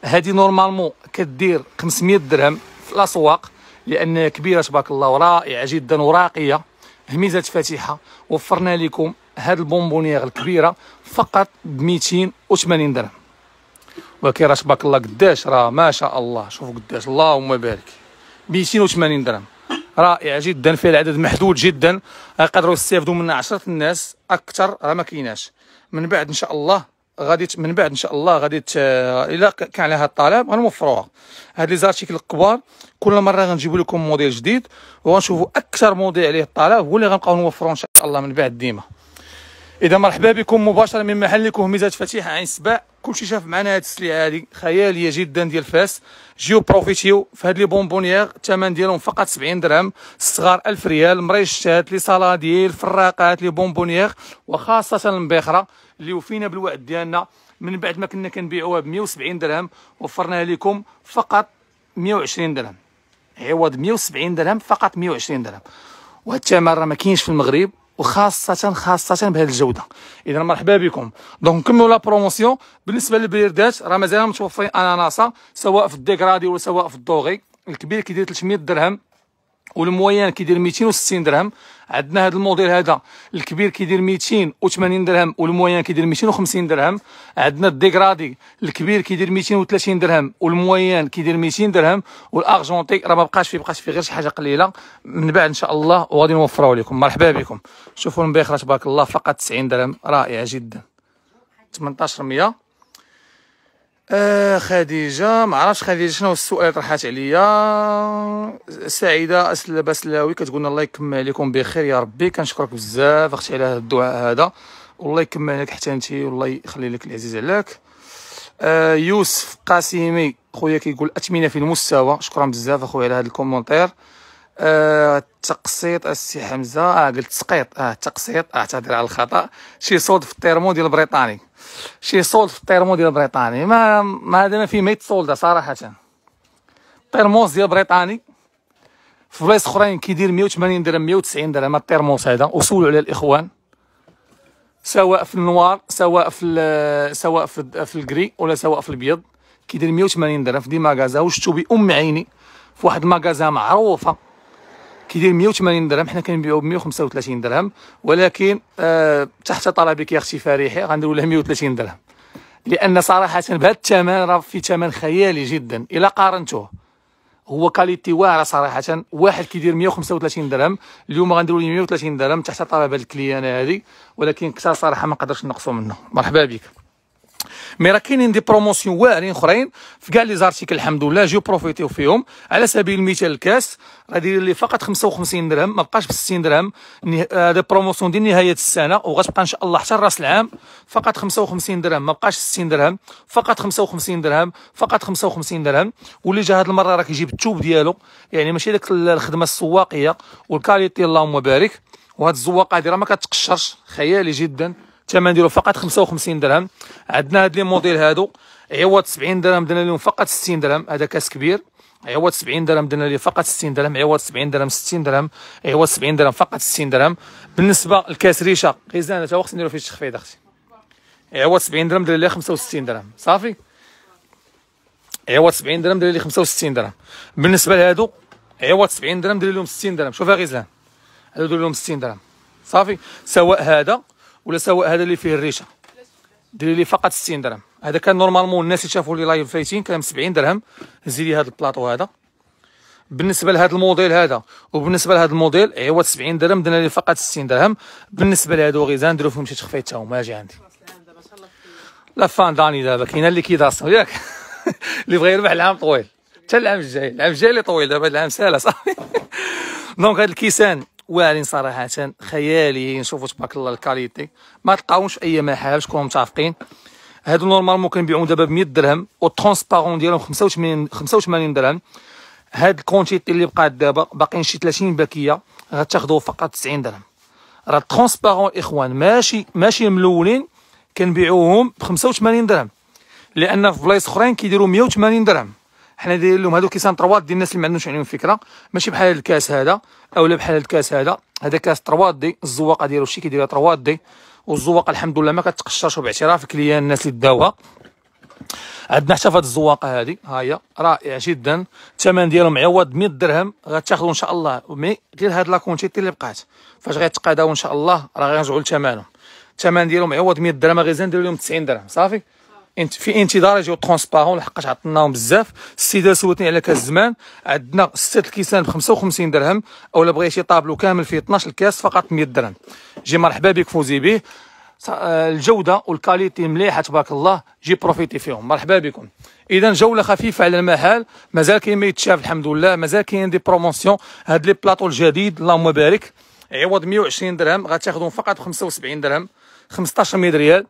هذه نورمالمون كدير 500 درهم في الاسواق لان كبيره تبارك الله ورائعه جدا وراقيه هميزه فاتحه وفرنا لكم هاد البونبونيير الكبيره فقط ب 280 درهم ولكن راه تبارك الله قداش راه ما شاء الله شوفوا قداش اللهم بارك 280 درهم رائعه جدا فيها العدد محدود جدا قدروا يستافدوا منها 10 الناس اكثر راه ما كايناش من بعد ان شاء الله غادي من بعد ان شاء الله غادي الا كان عليها الطلب غنوفروها هاد لي زارتيكل الكبار كل مره غنجيبو لكم موديل جديد وغنشوفوا اكثر موديل عليه الطلب هو اللي غنبقاو نوفروه ان شاء الله من بعد ديما اذا مرحبا بكم مباشره من محلكم هميزات فتيح عين سباع كلشي شاف معنا هذه السلعه هذه خياليه جدا ديال فاس جيو بروفيتيو في هاد لي بونبونيير الثمن ديالهم فقط 70 درهم الصغار 1000 ريال مريشات لي صلاديل الفراقات لي بونبونيير وخاصه المبيخره اللي وفينا بالوعد ديالنا من بعد ما كنا كنبيعوها ب 170 درهم وفرناها لكم فقط 120 درهم عوض 170 درهم فقط 120 درهم وهاد الثمن راه ما كاينش في المغرب وخاصه خاصه بهذه الجوده اذا مرحبا بكم دونك نكملوا لا بروموسيون بالنسبه للبريردات راه مازال متوفرين اناناسه سواء في الديكرادي ولا سواء في الدوغي الكبير كيدير 300 درهم والمويان كيدير 260 درهم عندنا هذا الموديل هذا الكبير كيدير 280 درهم والمويان كيدير 250 درهم عندنا الديغرادي الكبير كيدير 230 درهم والمويان كيدير 200 درهم والارجونتي راه ما بقاش فيه بقاش فيه غير شي حاجه قليله من بعد ان شاء الله وغادي نوفروا لكم مرحبا بكم شوفوا المبيخره تبارك الله فقط 90 درهم رائعه جدا 18 100 آه خديجه ما عرفتش خديجه شنو السؤال اللي طرحات عليا سعيده اسل بسلاوي كتقولنا الله يكمل عليكم بخير يا ربي كنشكرك بزاف اختي على الدعاء هذا والله يكمل عليك حتى انت والله يخلي لك العزيز عليك آه يوسف قاسمي خويا كيقول اثمنه في المستوى شكرا بزاف اخويا على هذا الكومونتير آه التقسيط السي حمزه اه قلت تسقيط اه التقسيط اعتذر على الخطا شي صوت في التيرمو ديال البريطاني شي سولد في التيرمو ديال بريطاني ما ما هذا ما فيه ما يتسولد صراحه التيرموس ديال بريطاني في بلايص اخرين كيدير 180 درهم 190 درهم التيرموس هذا وسولوا على الاخوان سواء في النوار سواء في سواء في, في الكري ولا سواء في البيض كيدير 180 درهم في دي ماغازا وشتو بام عيني في واحد الماغازا معروفه كيدير 180 درهم حنا كنبيعو ب 135 درهم ولكن أه تحت طلبك يا اختي فريحي غنديرو له 130 درهم لان صراحه بهذا الثمن راه في ثمن خيالي جدا الا قارنته هو كاليتي واعره صراحه واحد كيدير 135 درهم اليوم غنديرو له 130 درهم تحت طلب الكليان هذه ولكن كثر صراحه ما نقدرش نقصوا منه مرحبا بك مي راه كاينين دي بروموسيون واعرين اخرين في كاع لي زارتيكل الحمد لله جيو بروفيتيو فيهم على سبيل المثال الكاس راه داير لي فقط 55 درهم ما بقاش ب 60 درهم آه، دي بروموسيون ديال نهايه السنه وغتبقى ان شاء الله حتى راس العام فقط 55 درهم ما بقاش 60 درهم فقط 55 درهم فقط 55 درهم واللي جا هاد المره راه كيجيب التوب ديالو يعني ماشي داك الخدمه السواقيه والكاليتي اللهم بارك وهاد الزواقه هادي راه ما كتقشرش خيالي جدا الثمن ديالو فقط 55 درهم عندنا هاد لي موديل هادو عوض 70 درهم درنا لهم فقط 60 درهم هذا كاس كبير عوض 70 درهم درنا ليه فقط 60 درهم عوض 70 درهم 60 درهم عوض 70 درهم فقط 60 درهم بالنسبه لكاس ريشه خزانه تا خصني نديرو فيه التخفيض اختي عوض 70 درهم درنا ليه 65 درهم صافي عوض 70 درهم درنا ليه 65 درهم بالنسبه لهادو عوض 70 درهم درنا لهم 60 درهم شوف غزلان هادو درنا لهم 60 درهم صافي سواء هذا ولا سواء هذا اللي فيه الريشه ديري لي فقط 60 درهم هذا كان نورمالمون الناس اللي شافوا لي لايف فايتين كان ب 70 درهم هزي لي هذا البلاطو هذا بالنسبه لهذا الموديل هذا وبالنسبه لهذا الموديل عوض 70 درهم درنا لي فقط 60 درهم بالنسبه لهادو غيزان نديرو فيهم شي تخفيض تا هما اجي عندي لا فان داني دابا كاين اللي كيداصو ياك [LAUGHS] اللي بغى يربح العام طويل حتى العام الجاي العام الجاي اللي طويل دابا العام سالا صافي [LAUGHS] دونك هاد الكيسان واعرين صراحه خياليين شوفوا تبارك الله الكاليتي ما تلقاوش اي محل تكونوا متفقين هادو نورمالمون كنبيعوهم دابا ب 100 درهم والترونسبارون ديالهم 85 85 درهم هاد الكونتيتي اللي بقات دابا باقيين شي 30 باكيه غتاخذوا فقط 90 درهم راه الترونسبارون اخوان ماشي ماشي ملولين كنبيعوهم ب 85 درهم لان في بلايص اخرين كيديروا 180 درهم حنا داير لهم هذوك 3 ديال الناس اللي ما عندهمش عليهم فكره ماشي بحال الكاس هذا اولا بحال الكاس هذا هذا كاس 3 دي الزواقه ديالو شي كيديرها 3 دي والزواقه الحمد لله ما كتقشرش باعتراف كليان الناس اللي داوها عندنا حتى في الزواقه هادي ها هي رائعه جدا الثمن ديالهم عوض 100 درهم غتاخذوا ان شاء الله مي غير هاد لاكونتيتي اللي بقات فاش غيتقاداو ان شاء الله راه غيرجعوا لثمنهم الثمن ديالهم عوض 100 درهم غير زين نديروا لهم 90 درهم صافي في انتظار يجيو ترونسبارون لحقاش عطناهم بزاف السيده سولتني على كاس زمان عندنا سته الكيسان ب 55 درهم اولا بغيتي شي طابلو كامل فيه 12 كاس فقط 100 درهم جي مرحبا بك فوزي به آه، الجوده والكاليتي مليحه تبارك الله جي بروفيتي فيهم مرحبا بكم اذا جوله خفيفه على المحل مازال كاين ما يتشاف الحمد لله مازال كاين دي بروموسيون هاد لي بلاطو الجديد اللهم بارك عوض 120 درهم غتاخذهم فقط ب 75 درهم 1500 ريال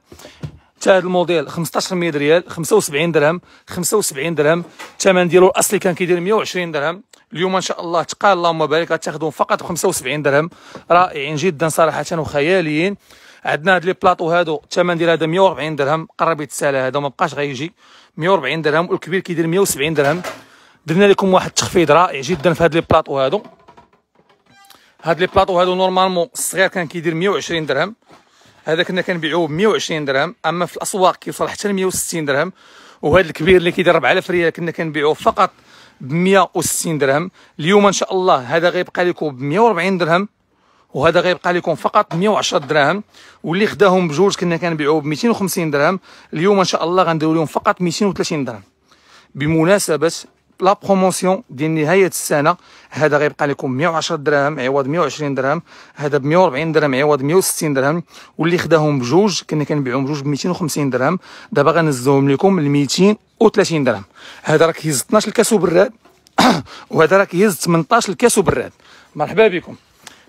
حتى هذا الموديل 15100 ريال 75 درهم 75 درهم الثمن ديالو الاصلي كان كيدير 120 درهم اليوم ان شاء الله تقال اللهم بارك غتاخذهم فقط ب 75 درهم رائعين جدا صراحه وخياليين عندنا هاد لي بلاطو هادو الثمن ديال هذا 140 درهم قرب يتسالى هذا وما بقاش غيجي 140 درهم والكبير كيدير 170 درهم درنا لكم واحد التخفيض رائع جدا في هاد لي بلاطو هادو هاد لي بلاطو هادو نورمالمون الصغير كان كيدير 120 درهم هذا كنا كنبيعوه ب 120 درهم اما في الاسواق كيوصل حتى ل 160 درهم وهذا الكبير اللي كيدير 4000 ريال كنا كنبيعوه فقط ب 160 درهم اليوم ان شاء الله هذا غيبقى لكم ب 140 درهم وهذا غيبقى لكم فقط 110 درهم واللي خداهم بجوج كنا كنبيعوه ب 250 درهم اليوم ان شاء الله غندير لهم فقط 230 درهم بمناسبه لا بروموسيون ديال نهايه السنه هذا غيبقى لكم 110 درهم عوض 120 درهم هذا ب 140 درهم عوض 160 درهم واللي خداهم بجوج كنا كنبيعهم بجوج ب 250 درهم دابا غنزلهم لكم ل 230 درهم هذا راه كيهز 12 الكاس وبراد [COUGHS] وهذا راه كيهز 18 الكاس وبراد مرحبا بكم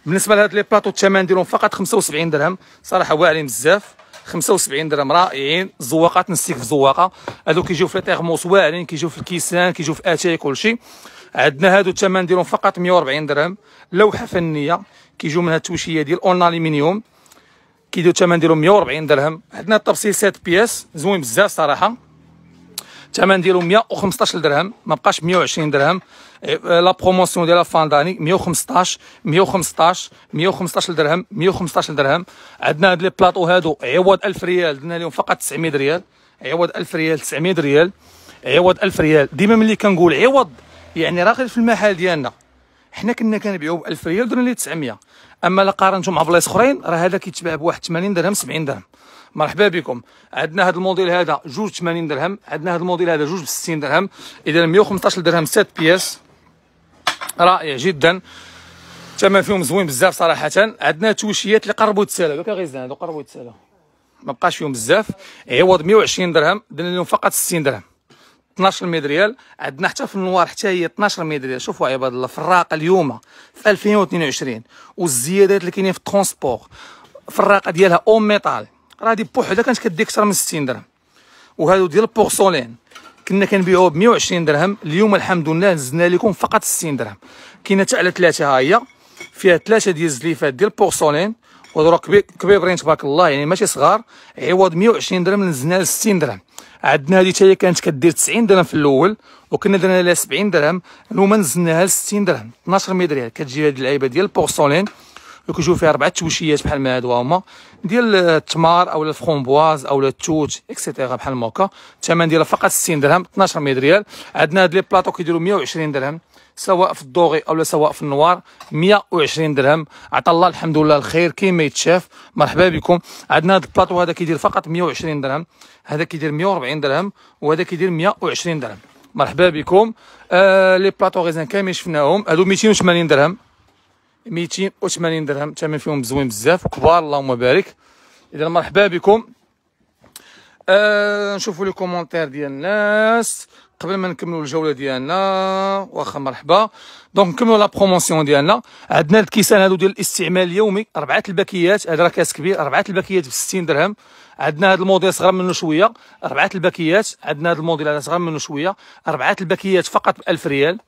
بالنسبه لهاد لي بلاطو الثمن ديالهم فقط 75 درهم صراحه واعرين بزاف 75 درهم رائعين زواقات نسيك في زواقه هادو كيجيو في تيغموس واعرين كيجيو في الكيسان كيجيو في اتاي كلشي عندنا هادو الثمن ديالهم فقط 140 درهم لوحه فنيه كيجيو منها التوشيه ديال اونالومنيوم كيدو الثمن ديالهم 140 درهم عندنا التفصيل 7 بياس زوين بزاف صراحه الثمن ديالو 115 درهم ما بقاش 120 درهم إيه، لا بروموسيون ديال لافان داني 115 115 115 درهم 115 درهم عندنا هاد لي بلاطو هادو عوض 1000 ريال درنا لهم فقط 900 ريال عوض 1000 ريال 900 ريال عوض 1000 ريال ديما ملي كنقول عوض يعني راه غير في المحل ديالنا حنا كنا كنبيعو ب 1000 ريال درنا ليه 900 اما لا قارنتو مع بلايص اخرين راه هذا كيتباع بواحد 80 درهم 70 درهم مرحبا بكم عندنا هذا الموديل هذا جوج 80 درهم عندنا هذا الموديل هذا جوج ب 60 درهم اذا 115 درهم 7 بياس رائع جدا الثمن فيهم زوين بزاف صراحه عندنا توشيات اللي قربوا يتسالاو ياك زين هادو قربوا يتسالوا ما بقاش فيهم بزاف إيه، عوض 120 درهم درنا لهم فقط 60 درهم 12 ريال عندنا حتى في النوار حتى هي 12 ريال شوفوا عباد الله فراقه اليوم في 2022 والزيادات اللي كاينين في الترونسبور فراقه ديالها اون ميتال راه دي بوحده كانت كدي اكثر من 60 درهم وهادو ديال البورسولين كنا كنبيعوه ب 120 درهم اليوم الحمد لله نزلنا لكم فقط 60 درهم كاينه على ثلاثه ها هي فيها ثلاثه ديال الزليفات ديال البورسولين ودرا كبيبرين تبارك الله يعني ماشي صغار عوض 120 درهم نزلنا ل 60 درهم عندنا هذه حتى كانت كدير 90 درهم في الاول وكنا درنا لها 70 درهم اليوم نزلناها ل 60 درهم 12 مية ريال كتجي هذه اللعيبه ديال البورسولين كنشوف فيها اربعه توشيات بحال ما هادو هما ديال التمار اولا الفرومبواز اولا التوت اكسيتيرا بحال هكا الثمن ديالها فقط 60 درهم 12 100 ريال عندنا هاد لي بلاطو كيديروا 120 درهم سواء في الضوغي اولا سواء في النوار 120 درهم عطا الله الحمد لله الخير كيما يتشاف مرحبا بكم عندنا هاد البلاطو هذا كيدير فقط 120 درهم هذا كيدير 140 درهم وهذا كيدير 120 درهم مرحبا بكم آه لي بلاطو غيزان كاملين شفناهم هادو 280 درهم 280 درهم تمن فيهم زوين بزاف كبار اللهم بارك اذا مرحبا بكم آه نشوفوا لي كومونتير ديال الناس قبل ما نكملوا الجوله ديالنا واخا مرحبا دونك نكملوا لا بروموسيون ديالنا عندنا الكيسان هادو ديال الاستعمال اليومي اربعه الباكيات هذا راه كاس كبير اربعه الباكيات ب 60 درهم عندنا هذا الموديل صغر منه شويه اربعه الباكيات عندنا هذا الموديل هذا صغر منه شويه اربعه الباكيات فقط ب 1000 ريال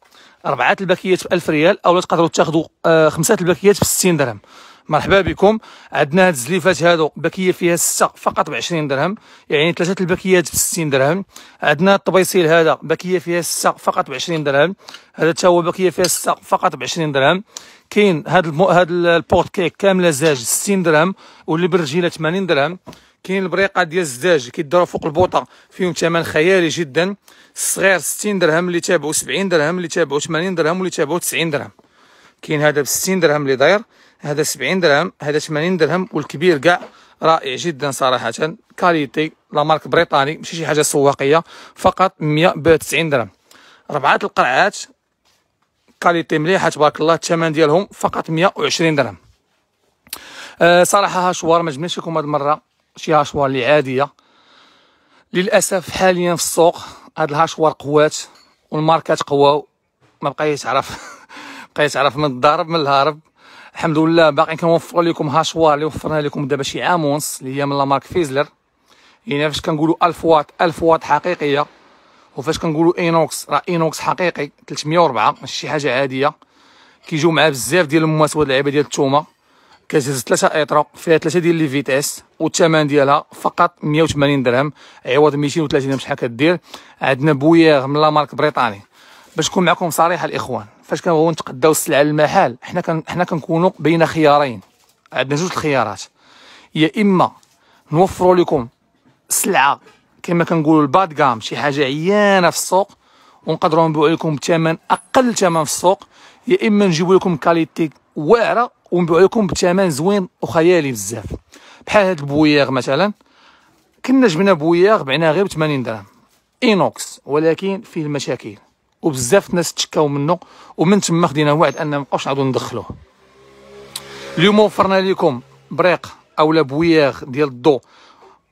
اربعه الباكيات ب 1000 ريال اولا تقدروا تاخذوا آه، خمسه الباكيات ب 60 درهم مرحبا بكم عندنا هاد الزليفات هادو بكيه فيها سته فقط ب 20 درهم يعني ثلاثه البكيات ب 60 درهم عندنا الطبيصيل هذا بكيه فيها سته فقط ب 20 درهم هذا حتى هو بكيه فيها سته فقط ب 20 درهم كاين هاد المو... هاد البورت كيك كامله زاج 60 درهم واللي بالرجيله 80 درهم كاين البريقه ديال الزاج كيدارو فوق البوطه فيهم ثمن خيالي جدا الصغير 60 درهم اللي تابعوا 70 درهم اللي تابعوا 80 درهم واللي تابعوا 90 درهم كاين هذا ب 60 درهم اللي داير هذا 70 درهم هذا 80 درهم والكبير كاع رائع جدا صراحه كاليتي لا مارك بريطاني ماشي شي حاجه سواقيه فقط 190 ب درهم ربعه القرعات كاليتي مليحه تبارك الله الثمن ديالهم فقط 120 درهم أه صراحه هاشوار ما جبناش لكم هذه المره شي هاشوار اللي عاديه للاسف حاليا في السوق هاد الهاشوار قوات والماركات قواو ما بقى عرف [LAUGHS] بقى عرف من الضارب من الهارب الحمد لله باقي كنوفر لكم هاشوار اللي وفرنا لكم دابا شي عام ونص اللي هي من لامارك فيزلر هنا فاش كنقولوا 1000 واط 1000 واط حقيقيه وفاش كنقولوا اينوكس راه اينوكس حقيقي 304 ماشي شي حاجه عاديه كيجيو معاه بزاف ديال المواسات وهاد اللعيبه ديال الثومه كتهز ثلاثه ايطرو فيها ثلاثه ديال لي فيتاس والثمن ديالها فقط 180 درهم عوض 230 شحال كدير عندنا بويغ من لامارك بريطاني باش نكون معكم صريح الاخوان فاش كنبغيو نتقداو السلعه للمحل حنا كن حنا كنكونوا بين خيارين عندنا جوج الخيارات يا اما نوفروا لكم سلعه كما كنقولوا الباد كام شي حاجه عيانه في السوق ونقدروا نبيعوا لكم بثمن اقل ثمن في السوق يا اما نجيبوا لكم كاليتي واعره ونبيعوا لكم بثمن زوين وخيالي بزاف بحال هاد البوياغ مثلا كنا جبنا بوياغ بعناه غير ب 80 درهم اينوكس ولكن فيه المشاكل وبزاف ناس تشكاو منه ومن تما خدينا وعد ان مابقاوش نعاودو ندخلوه اليوم وفرنا لكم بريق او لا بوياغ ديال الضو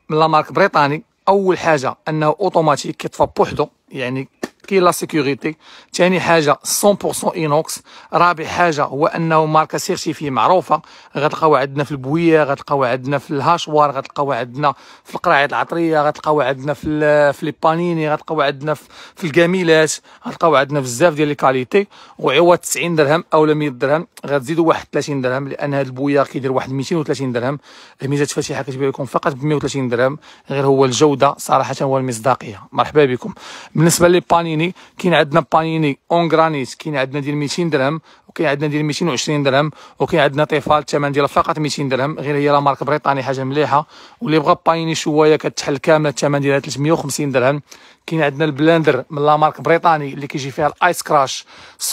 من لا مارك بريطاني اول حاجه انه اوتوماتيك كيطفى بوحدو يعني كاين لا سيكوريتي ثاني حاجه 100% اينوكس رابع حاجه هو انه ماركه سيرتيفي معروفه غتلقاو عندنا في البويه غتلقاو عندنا في الهاشوار غتلقاو عندنا في القراعي العطريه غتلقاو عندنا في في لي بانيني غتلقاو عندنا في الكاميلات غتلقاو عندنا بزاف ديال لي كاليتي وعوض 90 درهم اولا 100 درهم غتزيدوا واحد 30 درهم لان هاد البويه كيدير واحد 230 درهم الميزات فاتحه كتبيع لكم فقط ب 130 درهم غير هو الجوده صراحه هو المصداقيه مرحبا بكم بالنسبه لي بانيني البانيني كاين عندنا بانيني اون غرانيس كاين عندنا ديال 200 درهم وكاين عندنا ديال 220 درهم وكاين عندنا طيفال الثمن ديالها فقط 200 درهم غير هي لا مارك بريطاني حاجه مليحه واللي بغى بانيني شويه كتحل كامله الثمن ديالها 350 درهم كاين عندنا البلاندر من لا مارك بريطاني اللي كيجي فيها الايس كراش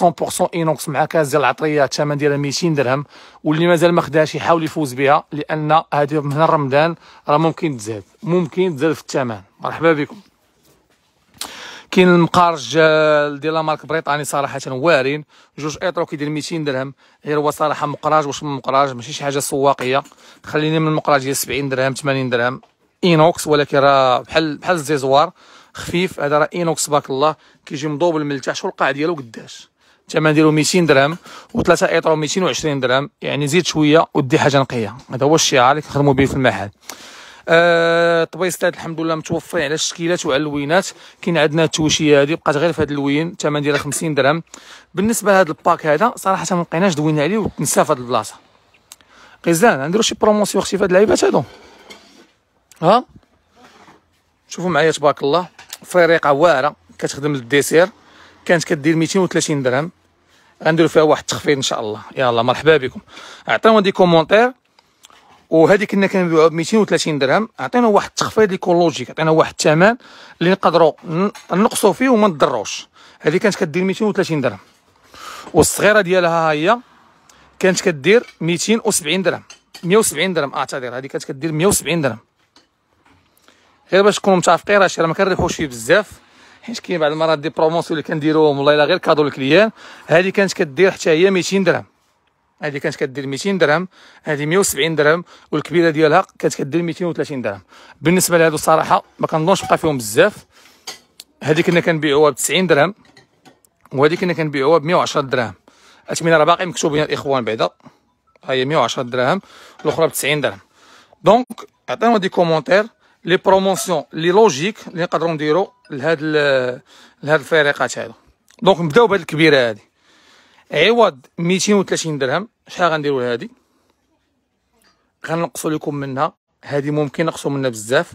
100% اينوكس مع كاس ديال العطريه الثمن ديالها 200 درهم واللي مازال ما خداهاش يحاول يفوز بها لان هذه من رمضان راه ممكن تزاد ممكن تزاد في الثمن مرحبا بكم كاين المقارج ديال مارك بريطاني صراحه وارين جوج ايطرو كيدير 200 درهم غير هو صراحه مقراج واش من مقراج ماشي شي حاجه سواقيه خليني من المقراج ديال 70 درهم 80 درهم اينوكس ولكن راه بحال بحال الزيزوار خفيف هذا راه اينوكس تبارك الله كيجي مضوبل من التحت والقاع ديالو قداش الثمن ديالو 200 درهم وثلاثه ايطرو 220 درهم يعني زيد شويه ودي حاجه نقيه هذا هو الشعار اللي كنخدموا به في المحل آه طبيصلات الحمد لله متوفرين على الشكيلات وعلى اللوينات كاين عندنا التوشيه هذه بقات غير في هذا اللوين الثمن ديالها 50 درهم بالنسبه لهذا الباك هذا صراحه ما لقيناش دوينا عليه وتنسى في هذه البلاصه غزال نديرو شي بروموسيون اختي في هاد اللعيبات هادو ها شوفوا معايا تبارك الله فريقه واعره كتخدم للديسير كانت كدير 230 درهم غنديروا فيها واحد التخفيض ان شاء الله يلاه مرحبا بكم عطيونا دي كومونتير وهذيك كنا كنبيعوها ب 230 درهم عطينا واحد التخفيض ايكولوجيك عطينا واحد الثمن اللي نقدروا نقصوا فيه وما نضروش هذه كانت كدير 230 درهم والصغيره ديالها ها هي كانت كدير 270 درهم 170 درهم اعتذر هذه كانت كدير 170 درهم غير باش تكونوا متفقين راه شي راه ما كنربحوش فيه بزاف حيت كاين بعض المرات دي برومونسيون اللي كنديروهم والله الا غير كادو للكليان هذه كانت كدير حتى هي 200 درهم هذه كانت كدير 200 درهم هذه 170 درهم والكبيره ديالها كانت كدير 230 درهم بالنسبه لهادو الصراحه ما كنظنش بقى فيهم بزاف هذه كنا كنبيعوها ب 90 درهم وهذه كنا كنبيعوها ب 110 درهم اثمنه راه باقي مكتوبين الاخوان بعدا ها هي 110 درهم الاخرى ب 90 درهم دونك عطيونا دي كومونتير لي بروموسيون لي لوجيك اللي نقدروا نديروا لهاد لهاد الفريقات هادو دونك نبداو بهاد الكبيره هادي عوض 230 درهم شحال غنديروا هذه غنقصوا لكم منها هذه ممكن نقصوا منها بزاف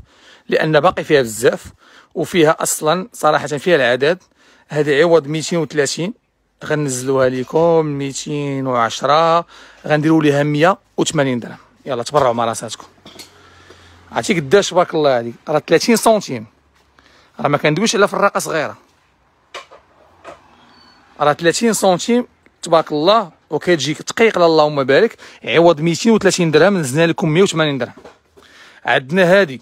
لان باقي فيها بزاف وفيها اصلا صراحه فيها العدد هذه عوض 230 غنزلوها لكم 210 غنديروا ليها 180 درهم يلا تبرعوا مع راساتكم عرفتي قداش تبارك الله عليك راه 30 سنتيم راه ما كندويش على فراقه صغيره راه 30 سنتيم تبارك الله وكتجيك دقيق اللهم بارك عوض 230 درهم نزلنا لكم 180 درهم عندنا هذه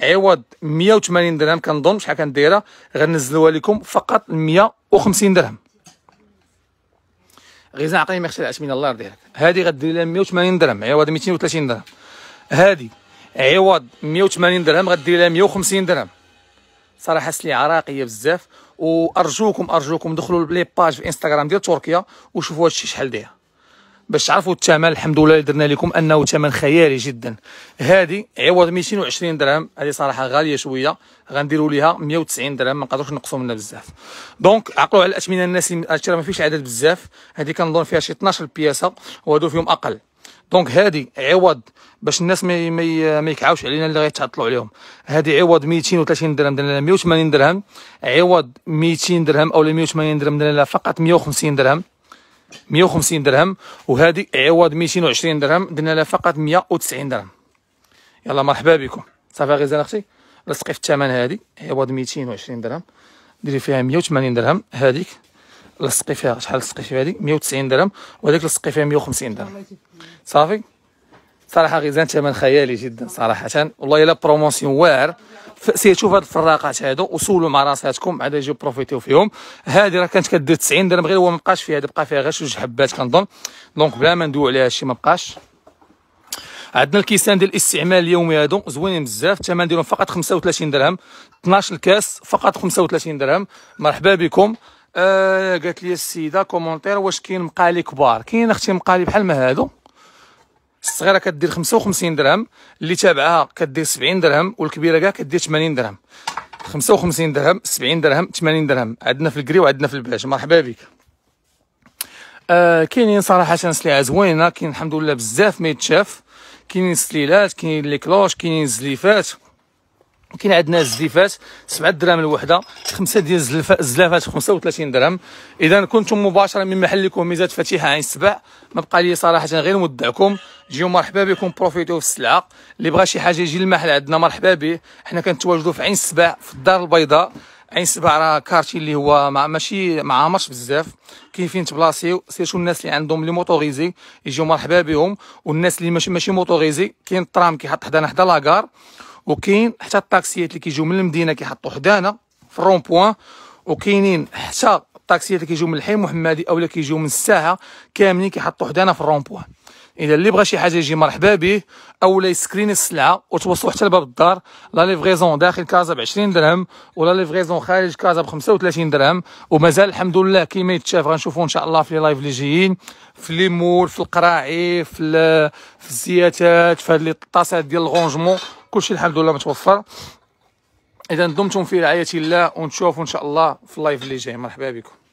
عوض 180 درهم كنظن شحال كنديرها غنزلوها لكم فقط 150 درهم غير عقلي ما يخشى العشمين الله يرضي عليك هادي غدير لها 180 درهم عوض 230 درهم هذه عوض 180 درهم غدير لها 150 درهم صراحه سلي راقيه بزاف وارجوكم ارجوكم دخلوا لي باج في انستغرام ديال تركيا وشوفوا هادشي شحال داير باش تعرفوا الثمن الحمد لله اللي درنا لكم انه ثمن خيالي جدا هذه عوض 220 درهم هذه صراحه غاليه شويه غنديروا ليها 190 درهم ما نقدروش نقصوا منها بزاف دونك عقلوا على الاثمنه الناس هادشي راه ما فيش عدد بزاف هذه كنظن فيها شي 12 بياسه وهادو فيهم اقل دونك هادي عوض باش الناس ما ما يكعاوش علينا اللي غيتعطلوا عليهم هادي عوض 230 درهم درنا 180 درهم عوض 200 درهم او 180 درهم درنا فقط 150 درهم 150 درهم وهذه عوض 220 درهم درنا لها فقط 190 درهم يلا مرحبا بكم صافي غيزان اختي لصقي في الثمن هذه عوض 220 درهم ديري فيها 180 درهم هذيك لصقي فيها شحال لصقي فيها هذيك 190 درهم وهذيك لصقي فيها 150 درهم صافي صراحه غيزان ثمن خيالي جدا صراحه والله الا بروموسيون واعر شوف هاد الفراقات هادو وسولوا مع راساتكم عاد يجيو بروفيتيو فيهم هادي راه كانت كدير 90 درهم غير هو ما بقاش فيها بقى فيها غير جوج حبات كنظن دونك بلا ما ندويو عليها هادشي ما بقاش عندنا الكيسان ديال الاستعمال اليومي هادو زوينين بزاف الثمن ديالهم فقط 35 درهم 12 كاس فقط 35 درهم مرحبا بكم آه، قالت لي السيده كومونتير واش كاين مقالي كبار كاين اختي مقالي بحال ما هادو الصغيره كدير 55 درهم اللي تابعها كدير 70 درهم والكبيره كاع كدير 80 درهم 55 درهم 70 درهم 80 درهم عندنا في الكري وعندنا في البلاج مرحبا بك آه كاينين صراحه سلعه زوينه كاين الحمد لله بزاف ما يتشاف كاينين السليلات كاينين لي كلوش كاينين الزليفات كاين عندنا الزليفات 7 دراهم الوحده خمسه ديال الزلافات 35 درهم اذا كنتم مباشره من محلكم ميزات فتيحه عين السبع ما بقى لي صراحه غير نودعكم جيو مرحبا بكم بروفيتو في السلعه اللي بغى شي حاجه يجي المحل عندنا مرحبا به حنا كنتواجدوا في عين السبع في الدار البيضاء عين السبع راه كارتي اللي هو مع ماشي ما بزاف كاين فين تبلاصيو سيرتو الناس اللي عندهم لي موتوريزي يجيو مرحبا بهم والناس اللي ماشي ماشي موتوريزي كاين الترام كيحط حدانا حدا لاكار وكاين حتى الطاكسيات اللي كيجيو من المدينه كيحطوا حدانا في الرون بوان وكاينين حتى الطاكسيات اللي كيجيو من الحي محمدي اولا كيجيو من الساحه كاملين كيحطوا حدانا في الرون بوان اذا اللي بغى شي حاجه يجي مرحبا به اولا يسكرين السلعه وتوصلوا حتى لباب الدار لا ليفغيزون داخل كازا ب 20 درهم ولا ليفغيزون خارج كازا ب 35 درهم ومازال الحمد لله كيما يتشاف غنشوفوا ان شاء الله في لي لايف اللي جايين في لي مول في القراعي في في الزياتات في هاد لي الطاسات ديال الغونجمون كلشي الحمد لله متوفر اذا دمتم في رعايه الله ونشوفوا ان شاء الله في اللايف اللي جاي مرحبا بكم